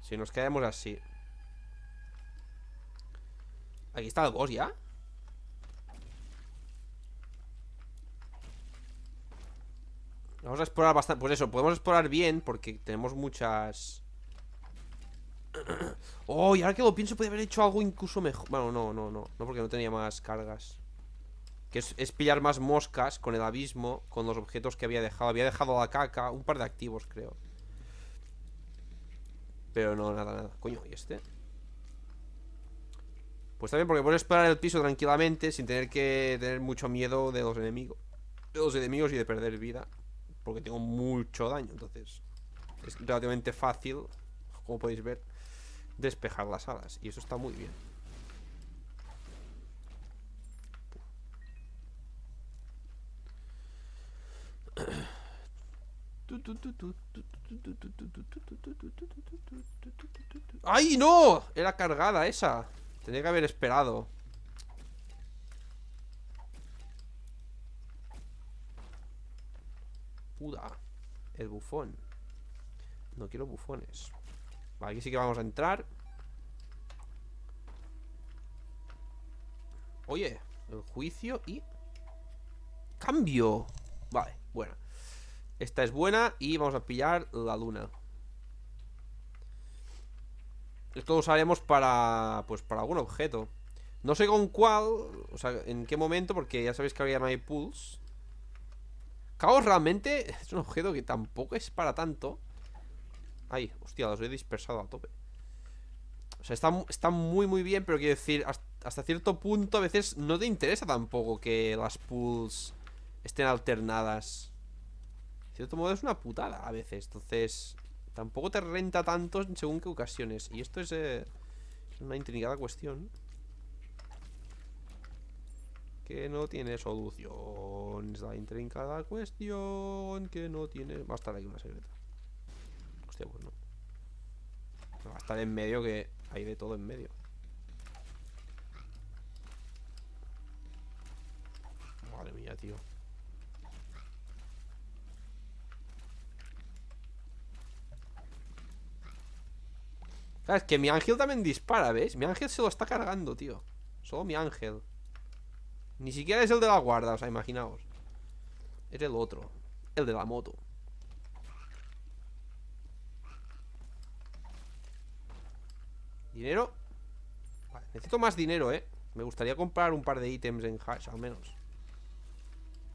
Si nos quedamos así Aquí está el boss ya Vamos a explorar bastante Pues eso, podemos explorar bien Porque tenemos muchas Oh, y ahora que lo pienso Podría haber hecho algo incluso mejor Bueno, no, no, no No porque no tenía más cargas que es, pillar más moscas con el abismo, con los objetos que había dejado. Había dejado la caca, un par de activos, creo. Pero no, nada, nada. Coño, ¿y este? Pues también porque puedes esperar el piso tranquilamente sin tener que tener mucho miedo de los enemigos. De los enemigos y de perder vida. Porque tengo mucho daño, entonces. Es relativamente fácil, como podéis ver, despejar las alas. Y eso está muy bien. ¡Ay, no! Era cargada esa Tenía que haber esperado Puda El bufón No quiero bufones Vale, aquí sí que vamos a entrar Oye, el juicio y... Cambio Vale Buena. Esta es buena y vamos a pillar la luna. Esto lo usaremos para, pues, para algún objeto. No sé con cuál, o sea, en qué momento, porque ya sabéis que había no hay pools. Caos realmente es un objeto que tampoco es para tanto. Ay, hostia, los he dispersado a tope. O sea, está, está muy, muy bien, pero quiero decir, hasta, cierto punto a veces no te interesa tampoco que las pulls estén alternadas. De cierto modo es una putada a veces. Entonces, tampoco te renta tanto según qué ocasiones. Y esto es eh, una intrincada cuestión. Que no tiene solución. Es la intrincada cuestión. Que no tiene. Va a estar aquí una secreta. Hostia, pues no. Va a estar en medio que hay de todo en medio. es que mi ángel también dispara, ¿ves? Mi ángel se lo está cargando, tío Solo mi ángel Ni siquiera es el de la guarda, o sea, imaginaos Es el otro El de la moto Dinero vale, Necesito más dinero, eh Me gustaría comprar un par de ítems en hash, al menos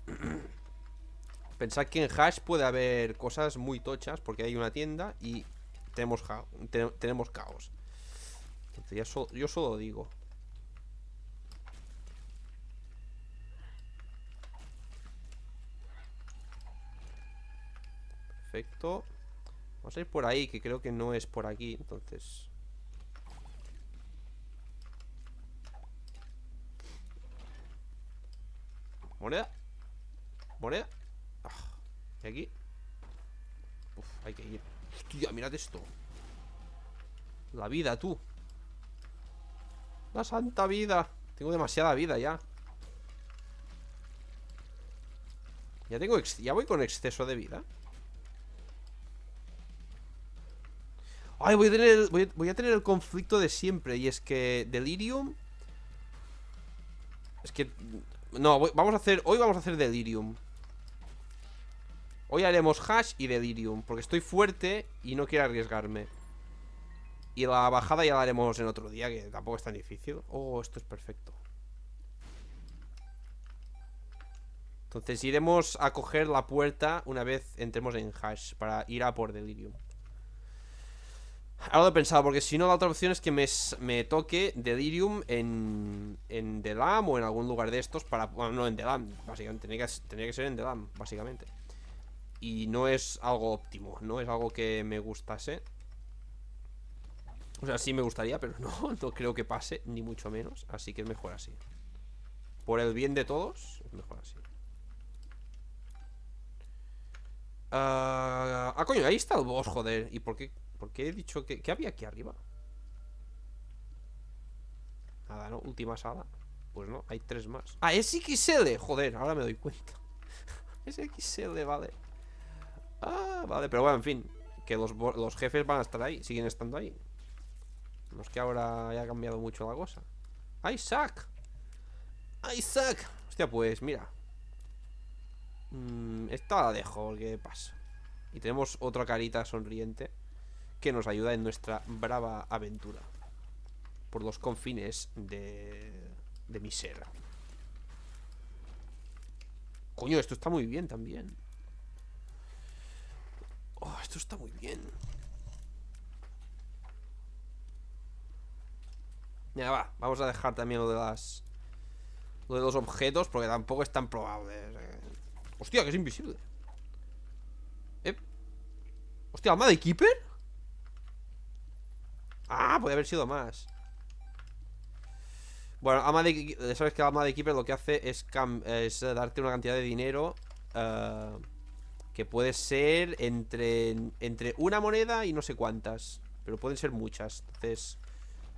Pensad que en hash puede haber cosas muy tochas Porque hay una tienda y tenemos, caos. Entonces, yo solo digo. Perfecto. Vamos a ir por ahí, que creo que no es por aquí, entonces... Moneda. Moneda. Ah, y aquí. Uf, hay que ir. ¡Mira mirad esto La vida, tú La santa vida Tengo demasiada vida ya Ya tengo... Ya voy con exceso de vida Ay, voy a tener el, conflicto de siempre Y es que Delirium Es que... No, vamos a hacer... Hoy vamos a hacer Delirium Hoy haremos hash y delirium Porque estoy fuerte y no quiero arriesgarme Y la bajada ya la haremos en otro día Que tampoco es tan difícil Oh, esto es perfecto Entonces iremos a coger la puerta Una vez entremos en hash Para ir a por delirium Ahora lo he pensado, porque si no la otra opción es que me, toque Delirium en, en Delam o en algún lugar de estos para... Bueno, no en Delam, básicamente, tenía que, tenía que ser en Delam, básicamente y no es algo óptimo, no es algo que me gustase. O sea, sí me gustaría, pero no, creo que pase, ni mucho menos. Así que es mejor así. Por el bien de todos, es mejor así. Ah, ah, coño, ahí está el boss, joder. ¿Y por qué, por qué he dicho que... ¿Qué había aquí arriba? Nada, ¿no? Última sala. Pues no, hay tres más. Ah, es XL, joder, ahora me doy cuenta. es XL, vale. Ah, vale, pero bueno, en fin Que los, jefes van a estar ahí Siguen estando ahí No es que ahora ha cambiado mucho la cosa ¡Isaac! ¡Isaac! Hostia, pues, mira mm, Esta la dejo ¿qué pasa Y tenemos otra carita sonriente Que nos ayuda en nuestra brava aventura Por los confines de... De mi Coño, esto está muy bien también Oh, esto está muy bien Ya va, vamos a dejar también lo de las Lo de los objetos Porque tampoco es tan probable eh. Hostia, que es invisible ¿Eh? Hostia, ¿alma de Keeper? Ah, puede haber sido más Bueno, alma de, sabes que alma de Keeper lo que hace es, es eh, darte una cantidad de dinero eh, que puede ser entre, entre una moneda y no sé cuántas. Pero pueden ser muchas. Entonces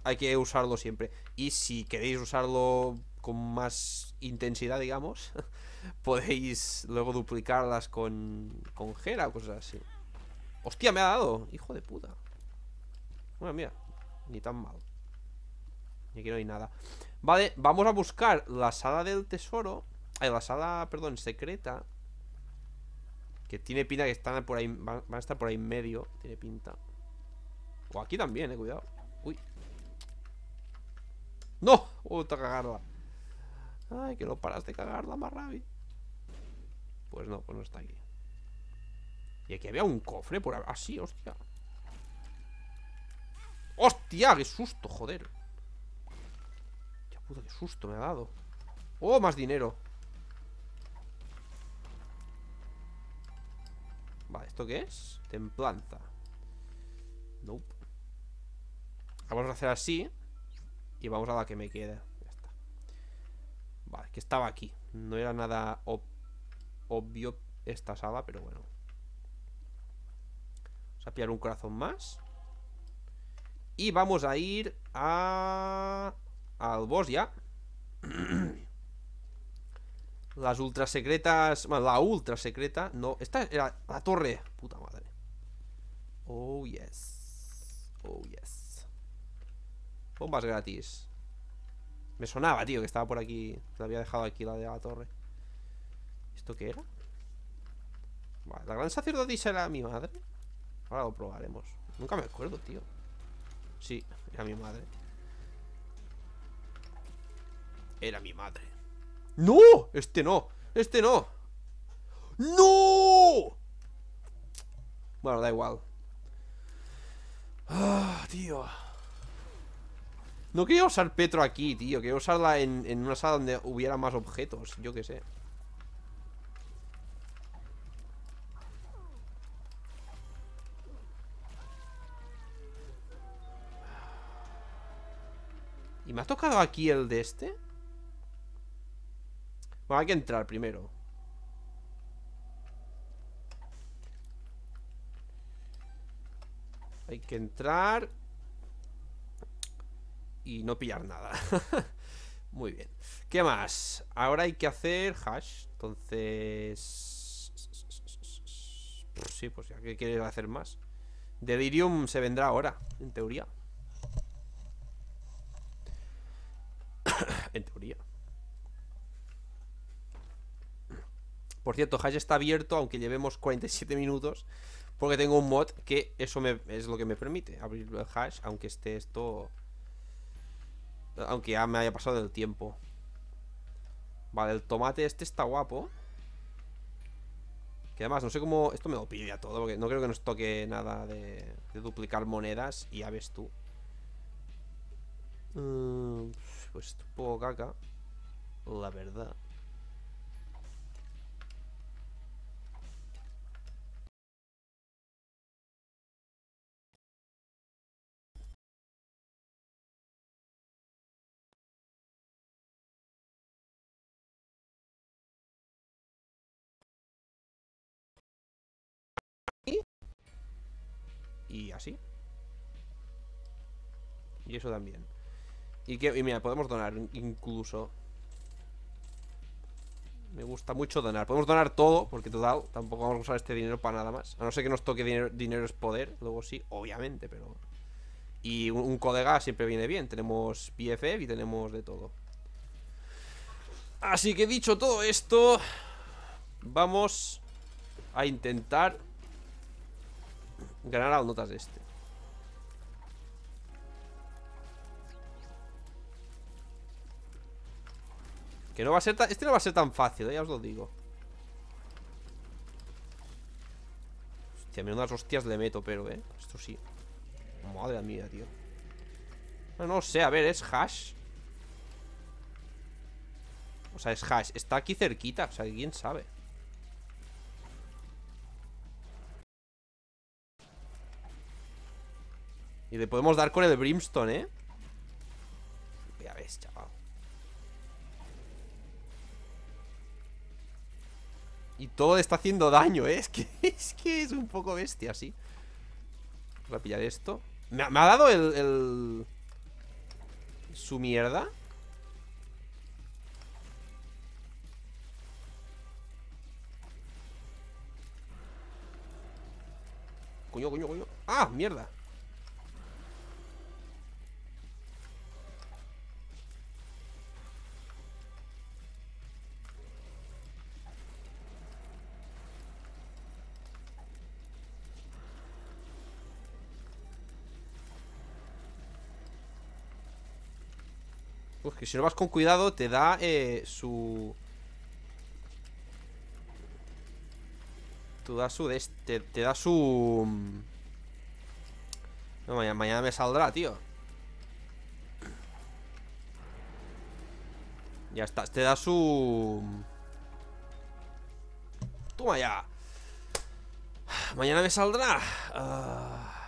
hay que usarlo siempre. Y si queréis usarlo con más intensidad, digamos, podéis luego duplicarlas con, con Gera o cosas así. Hostia, me ha dado. Hijo de puta. Bueno, mira. Ni tan mal. Y aquí no hay nada. Vale, vamos a buscar la sala del tesoro. Ah, la sala, perdón, secreta. Que tiene pinta que están por ahí van, a estar por ahí en medio Tiene pinta O aquí también, eh, cuidado Uy ¡No! Otra cagada Ay, que no paras de cagarla, Marrabi Pues no, pues no está aquí Y aquí había un cofre por así, hostia ¡Hostia! ¡Qué susto, joder! qué susto me ha dado ¡Oh, más dinero! Vale, ¿esto qué es? Templanza Nope Vamos a hacer así Y vamos a la que me queda Ya está Vale, que estaba aquí No era nada obvio esta sala, pero bueno Vamos a pillar un corazón más Y vamos a ir a... Al boss ya Las ultra secretas. Bueno, la ultra secreta. No, esta era la torre. Puta madre. Oh, yes. Oh, yes. Bombas gratis. Me sonaba, tío, que estaba por aquí. La había dejado aquí, la de la torre. ¿Esto qué era? Vale, la gran sacerdotisa era mi madre. Ahora lo probaremos. Nunca me acuerdo, tío. Sí, era mi madre. Era mi madre. ¡No! Este no, este no ¡No! Bueno, da igual Ah, tío No quería usar Petro aquí, tío Quería usarla en, en una sala donde hubiera más objetos Yo qué sé ¿Y me ha tocado aquí el de este? hay que entrar primero Hay que entrar Y no pillar nada Muy bien ¿Qué más? Ahora hay que hacer hash Entonces... Sí, pues ya que quieres hacer más Delirium se vendrá ahora, en teoría en teoría Por cierto, Hash está abierto, aunque llevemos 47 minutos, porque tengo un mod que eso es lo que me permite, abrir el Hash, aunque esté esto... Aunque ya me haya pasado el tiempo. Vale, el tomate este está guapo. Que además, no sé cómo... Esto me lo pide a todo, porque no creo que nos toque nada de, duplicar monedas, y ya ves tú. Mm, pues un poco caca, la verdad. y así. Y eso también. Y, que, y mira, podemos donar incluso. Me gusta mucho donar. Podemos donar todo, porque total, tampoco vamos a usar este dinero para nada más. A no ser que nos toque dinero, es poder, luego sí, obviamente, pero... Y un, un siempre viene bien. Tenemos PFF y tenemos de todo. Así que dicho todo esto, vamos a intentar Ganar a notas este. Que no va a ser tan... Este no va a ser tan fácil, eh, ya os lo digo. Hostia, unas hostias le meto, pero, ¿eh? Esto sí. Madre mía, tío. No, no sé, a ver, es hash. O sea, es hash. Está aquí cerquita, o sea, quién sabe. Y le podemos dar con el brimstone, ¿eh? Ya ves, chaval Y todo está haciendo daño, ¿eh? Es que es, que es un poco bestia, sí Voy a pillar esto Me ha, dado el, el... Su mierda Coño, coño, coño Ah, mierda Que si no vas con cuidado te da eh, su... Te da su... te, da su... No, mañana, me saldrá, tío Ya está, te da su... Toma ya Mañana me saldrá Ah...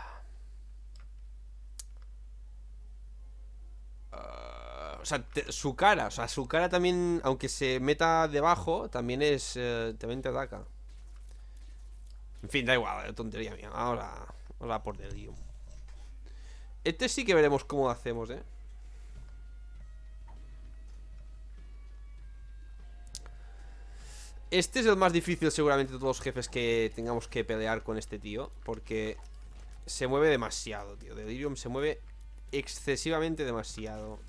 o sea, su cara, o sea, su cara también, aunque se meta debajo, también es, eh, también te ataca. En fin, da igual, eh, tontería mía. Ahora, ahora por Delirium Este sí que veremos cómo lo hacemos, eh. Este es el más difícil seguramente de todos los jefes que tengamos que pelear con este tío Porque se mueve demasiado, tío Delirium se mueve excesivamente demasiado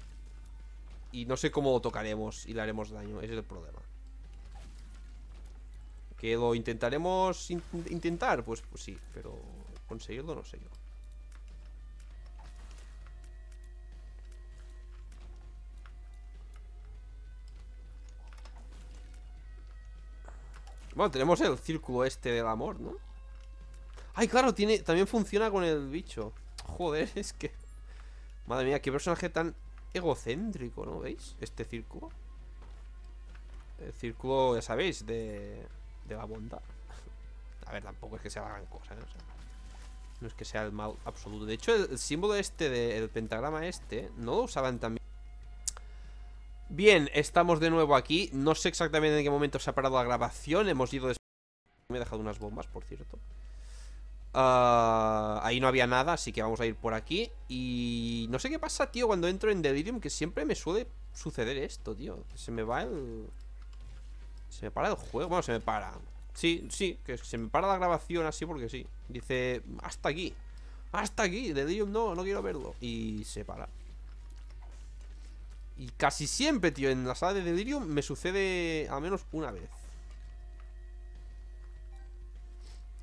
y no sé cómo tocaremos y le haremos daño. Ese es el problema. ¿Que lo intentaremos intentar? Pues, pues sí, pero conseguirlo no sé yo. Bueno, tenemos el círculo este del amor, ¿no? Ay, claro, tiene, también funciona con el bicho Joder, es que... Madre mía, qué personaje tan egocéntrico, ¿no? ¿Veis? Este círculo. El círculo, ya sabéis, de, de la bondad. A ver, tampoco es que sea la gran cosa, ¿no? ¿eh? no es que sea el mal absoluto. De hecho, el, símbolo este del pentagrama este, no lo usaban también. Bien, estamos de nuevo aquí. No sé exactamente en qué momento se ha parado la grabación. Hemos ido después Me he dejado unas bombas, por cierto. Ah, ahí no había nada, así que vamos a ir por aquí. Y no sé qué pasa, tío, cuando entro en Delirium, que siempre me suele suceder esto, tío. Se me va el... Se me para el juego. Bueno, se me para. Sí, sí, que se me para la grabación así porque sí. Dice, hasta aquí. Hasta aquí, Delirium no, no quiero verlo. Y se para. Y casi siempre, tío, en la sala de Delirium me sucede al menos una vez.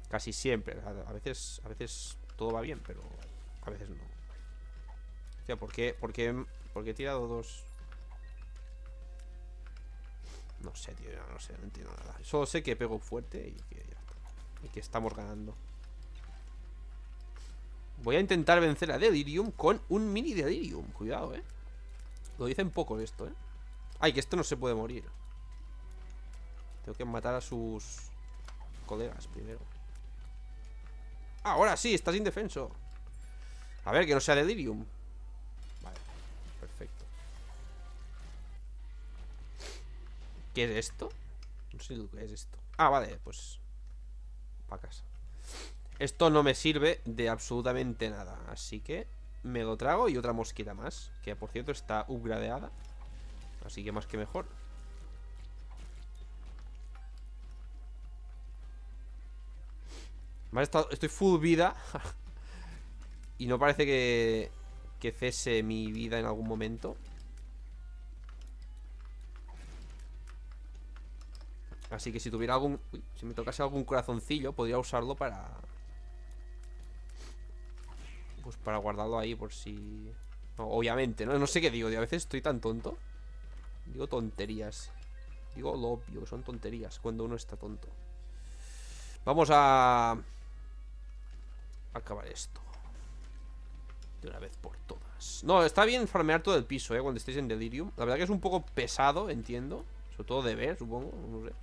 Casi siempre. A, veces, a veces todo va bien, pero a veces no. O ¿por qué, por qué, he tirado dos? No sé, tío, no sé, no entiendo nada. Solo sé que pego fuerte y que estamos ganando. Voy a intentar vencer a Delirium con un mini Delirium. Cuidado, eh. Lo dicen poco esto, eh. Ay, que esto no se puede morir. Tengo que matar a sus colegas primero. Ahora sí, estás indefenso A ver, que no sea delirium Vale, perfecto ¿Qué es esto? No sé lo que es esto Ah, vale, pues Para casa Esto no me sirve de absolutamente nada Así que me lo trago y otra mosquita más Que por cierto está upgradeada Así que más que mejor estoy full vida. y no parece que, que cese mi vida en algún momento. Así que si tuviera algún... si me tocase algún corazoncillo, podría usarlo para... Pues para guardarlo ahí por si... obviamente, ¿no? No sé qué digo, A veces estoy tan tonto. Digo tonterías. Digo lo obvio, son tonterías cuando uno está tonto. Vamos a acabar esto De una vez por todas No, está bien farmear todo el piso, eh Cuando estéis en Delirium La verdad que es un poco pesado, entiendo Sobre todo de ver, supongo, no sé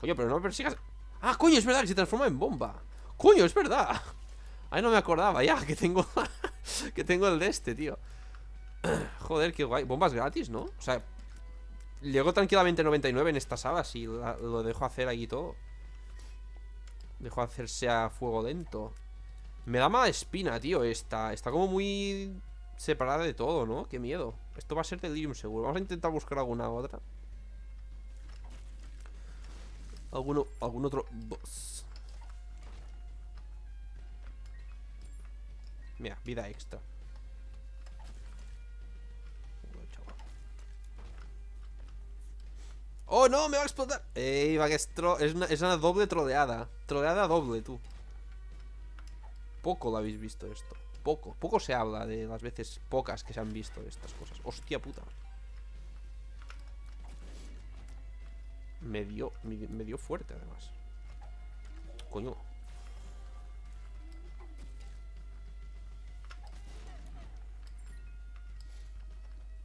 Coño, pero no persigas Ah, coño, es verdad que se transforma en bomba Coño, es verdad Ahí no me acordaba, ya, que tengo Que tengo el de este, tío Joder, qué guay Bombas gratis, ¿no? O sea, llego tranquilamente 99 en esta sala Si lo dejo hacer allí todo Dejó hacerse a fuego lento. Me da mala espina, tío, esta. Está como muy separada de todo, ¿no? Qué miedo. Esto va a ser de delirium seguro. Vamos a intentar buscar alguna otra. Alguno, algún otro boss. Mira, vida extra. ¡Oh, no! ¡Me va a explotar! ¡Ey, va que es, es, una, es una doble trodeada troleada doble, tú. Poco lo habéis visto esto. Poco. Poco se habla de las veces pocas que se han visto estas cosas. Hostia puta. Me dio, dio fuerte, además. Coño.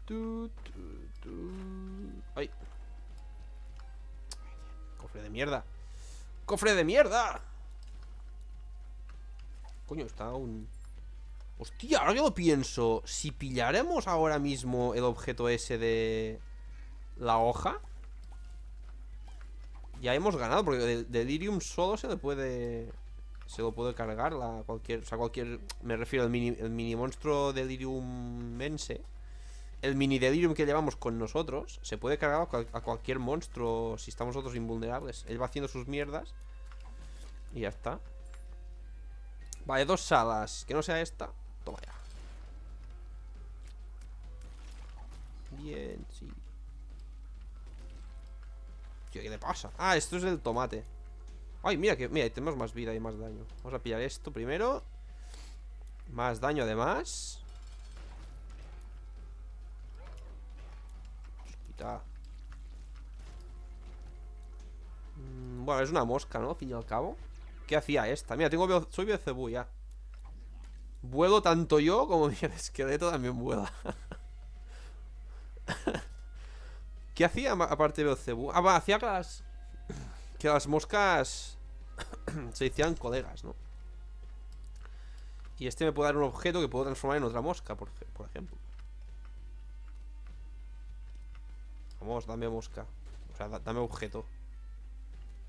tu. ¡Ay! Cofre de mierda. ¡Cofre de mierda! Coño, está un... Hostia, ahora que lo pienso Si pillaremos ahora mismo el objeto ese de... La hoja Ya hemos ganado Porque Delirium solo se le puede... Se lo puede cargar la cualquier... O sea, cualquier... Me refiero al mini, el mini monstruo Delirium Mense el mini delirium que llevamos con nosotros se puede cargar a cualquier monstruo si estamos nosotros invulnerables. Él va haciendo sus mierdas. Y ya está. Vale, dos salas. Que no sea esta. Toma ya. Bien, sí. ¿qué le pasa? Ah, esto es el tomate. Ay, mira que. Mira, tenemos más vida y más daño. Vamos a pillar esto primero. Más daño además. Mm, bueno, es una mosca, ¿no? Al fin y al cabo. ¿Qué hacía esta? Mira, tengo soy Biocebú ya. Vuelo tanto yo como mi esqueleto también vuela. ¿Qué hacía aparte de Ah, va, hacía que las... Que las moscas... se hicieran colegas, ¿no? Y este me puede dar un objeto que puedo transformar en otra mosca, por ejemplo. Vamos, dame mosca. O sea, dame objeto.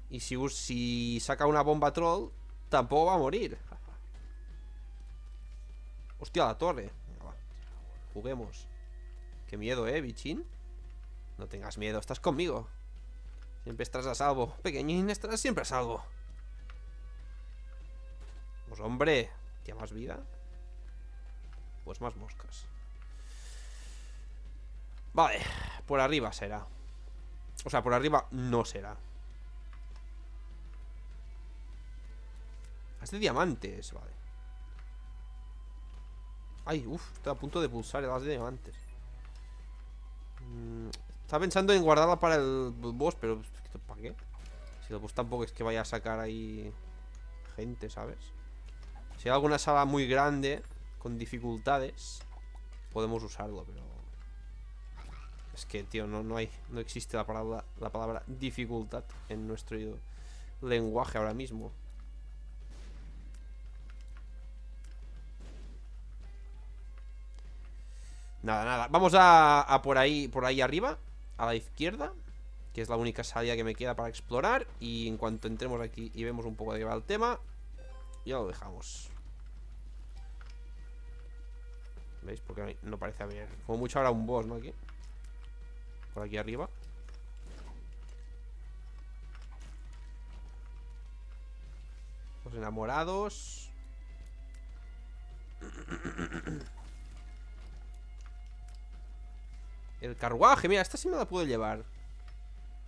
Y si, si saca una bomba troll, tampoco va a morir. Hostia, la torre. Juguemos. Qué miedo, ¿eh, bichín? No tengas miedo, estás conmigo. Siempre estás a salvo. Pequeñín, estás siempre a salvo. Pues hombre, Ya más vida? Pues más moscas. Vale, por arriba será O sea, por arriba no será Haz ah, de diamantes, vale Ay, uff, está a punto de pulsar las de diamantes mm, Estaba pensando en guardarla para el boss Pero, ¿para qué? Si el boss tampoco es que vaya a sacar ahí Gente, ¿sabes? Si hay alguna sala muy grande Con dificultades Podemos usarlo, pero es que, tío, no, no, hay, no existe la palabra, la palabra dificultad en nuestro lenguaje ahora mismo. Nada, nada. Vamos a, por ahí por ahí arriba, a la izquierda, que es la única salida que me queda para explorar. Y en cuanto entremos aquí y vemos un poco de qué va el tema, ya lo dejamos. ¿Veis? Porque no parece haber... Como mucho ahora un boss, ¿no? Aquí aquí arriba Los enamorados El carruaje, mira, esta sí me la puedo llevar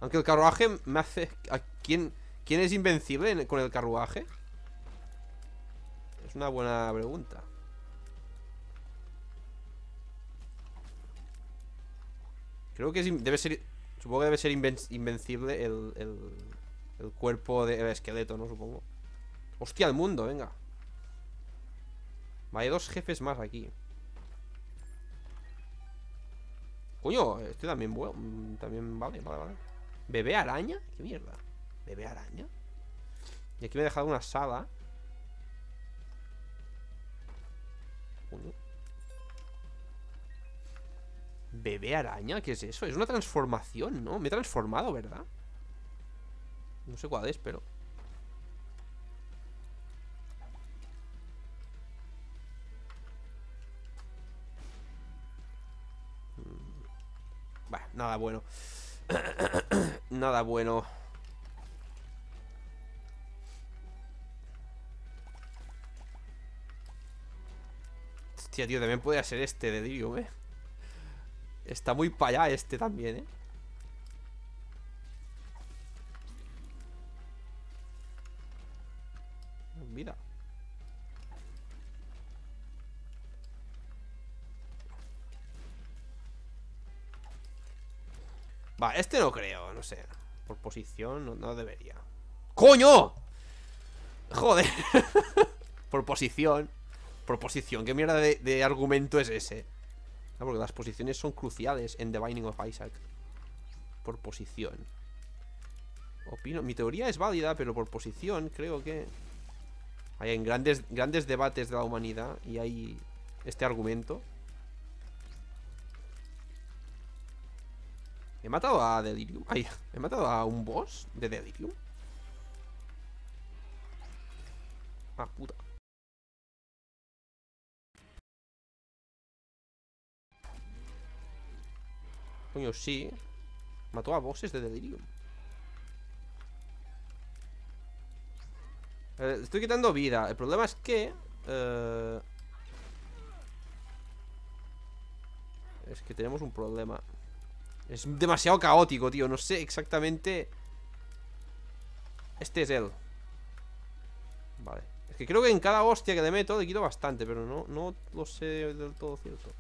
Aunque el carruaje me hace... ¿A quién, ¿Quién es invencible con el carruaje? Es una buena pregunta Creo que debe ser. Supongo que debe ser invencible el, cuerpo de esqueleto, ¿no? Supongo. Hostia, el mundo, venga. Vale, dos jefes más aquí. Coño, este también, bueno, mm, también vale, vale, vale. ¿Bebé araña? ¿Qué mierda? ¿Bebé araña? Y aquí me he dejado una sala. Coño. Bebé araña, ¿qué es eso? Es una transformación, ¿no? Me he transformado, ¿verdad? No sé cuál es, pero... Mm. Vale, nada bueno Nada bueno Hostia, tío, también puede ser este de Dios, eh Está muy para allá este también, ¿eh? Pues mira. Va, este no creo, no sé. Por posición no, debería. ¡Coño! Joder. por posición. Por posición. ¿Qué mierda de argumento es ese? porque las posiciones son cruciales en The Binding of Isaac. Por posición. Opino. Mi teoría es válida, pero por posición creo que. Hay en grandes, grandes debates de la humanidad y hay este argumento. ¿He matado a Delirium? Ay, ¿he matado a un boss de Delirium? Ah, puta. Coño, sí Mató a bosses de delirium eh, Estoy quitando vida El problema es que eh, Es que tenemos un problema Es demasiado caótico, tío No sé exactamente Este es él Vale Es que creo que en cada hostia que le meto Le quito bastante Pero no, no lo sé del todo cierto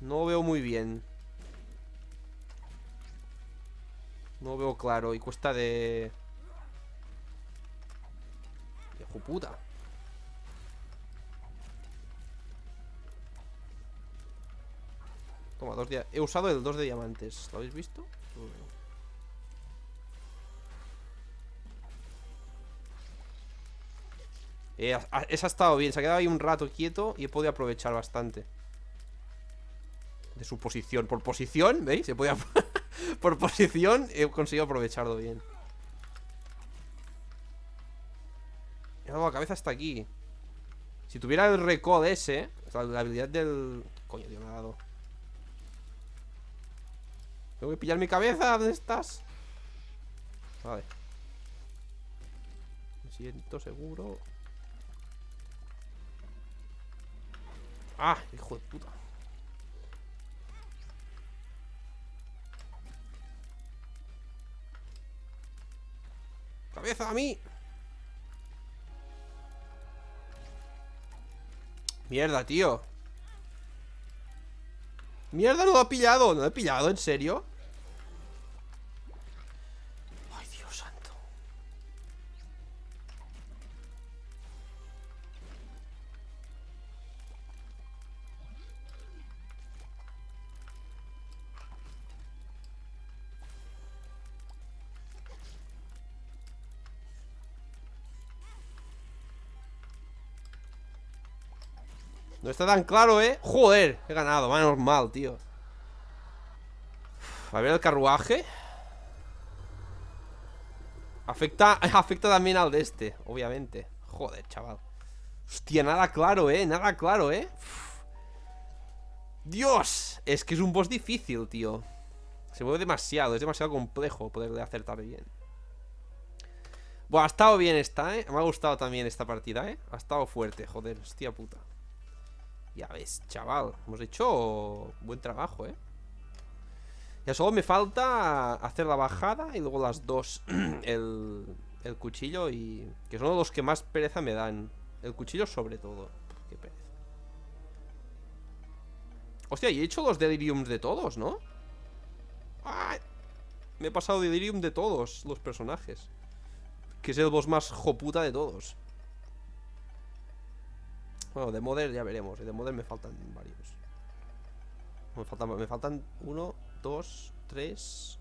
No veo muy bien No veo claro. Y cuesta de... Hijo puta. Toma, dos He usado el dos de diamantes. ¿Lo habéis visto? No eh, veo. esa ha estado bien, se ha quedado ahí un rato quieto Y he podido aprovechar bastante De su posición, por posición, ¿veis? Se podía... por posición he conseguido aprovecharlo bien. la cabeza hasta aquí. Si tuviera el recode ese, la, habilidad del... Coño, Dios, me ha dado. Tengo que pillar mi cabeza, ¿dónde estás? Vale. Me siento seguro. Ah, hijo de puta. a mí! Mierda, tío Mierda, no lo he pillado No lo he pillado, ¿en serio? No está tan claro, ¿eh? Joder, he ganado, va normal tío A ver el carruaje Afecta, afecta también al de este, obviamente Joder, chaval Hostia, nada claro, ¿eh? Nada claro, ¿eh? Dios, es que es un boss difícil, tío Se mueve demasiado, es demasiado complejo poderle acertar bien Bueno, ha estado bien esta, ¿eh? Me ha gustado también esta partida, ¿eh? Ha estado fuerte, joder, hostia puta ya ves, chaval. Hemos hecho buen trabajo, ¿eh? Ya solo me falta hacer la bajada y luego las dos. el, el cuchillo y... Que son los que más pereza me dan. El cuchillo sobre todo. Qué pereza. Hostia, y he hecho los deliriums de todos, ¿no? Me he pasado delirium de todos los personajes. Que es el boss más joputa de todos. Bueno, de modder ya veremos. De modder me faltan varios. Me faltan, me faltan uno, dos, tres.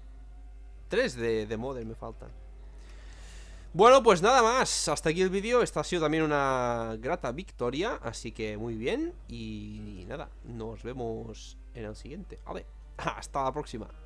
Tres de, de me faltan. Bueno, pues nada más, hasta aquí el vídeo, esta ha sido también una grata victoria, así que muy bien, y, y nada, nos vemos en el siguiente, vale, hasta la próxima.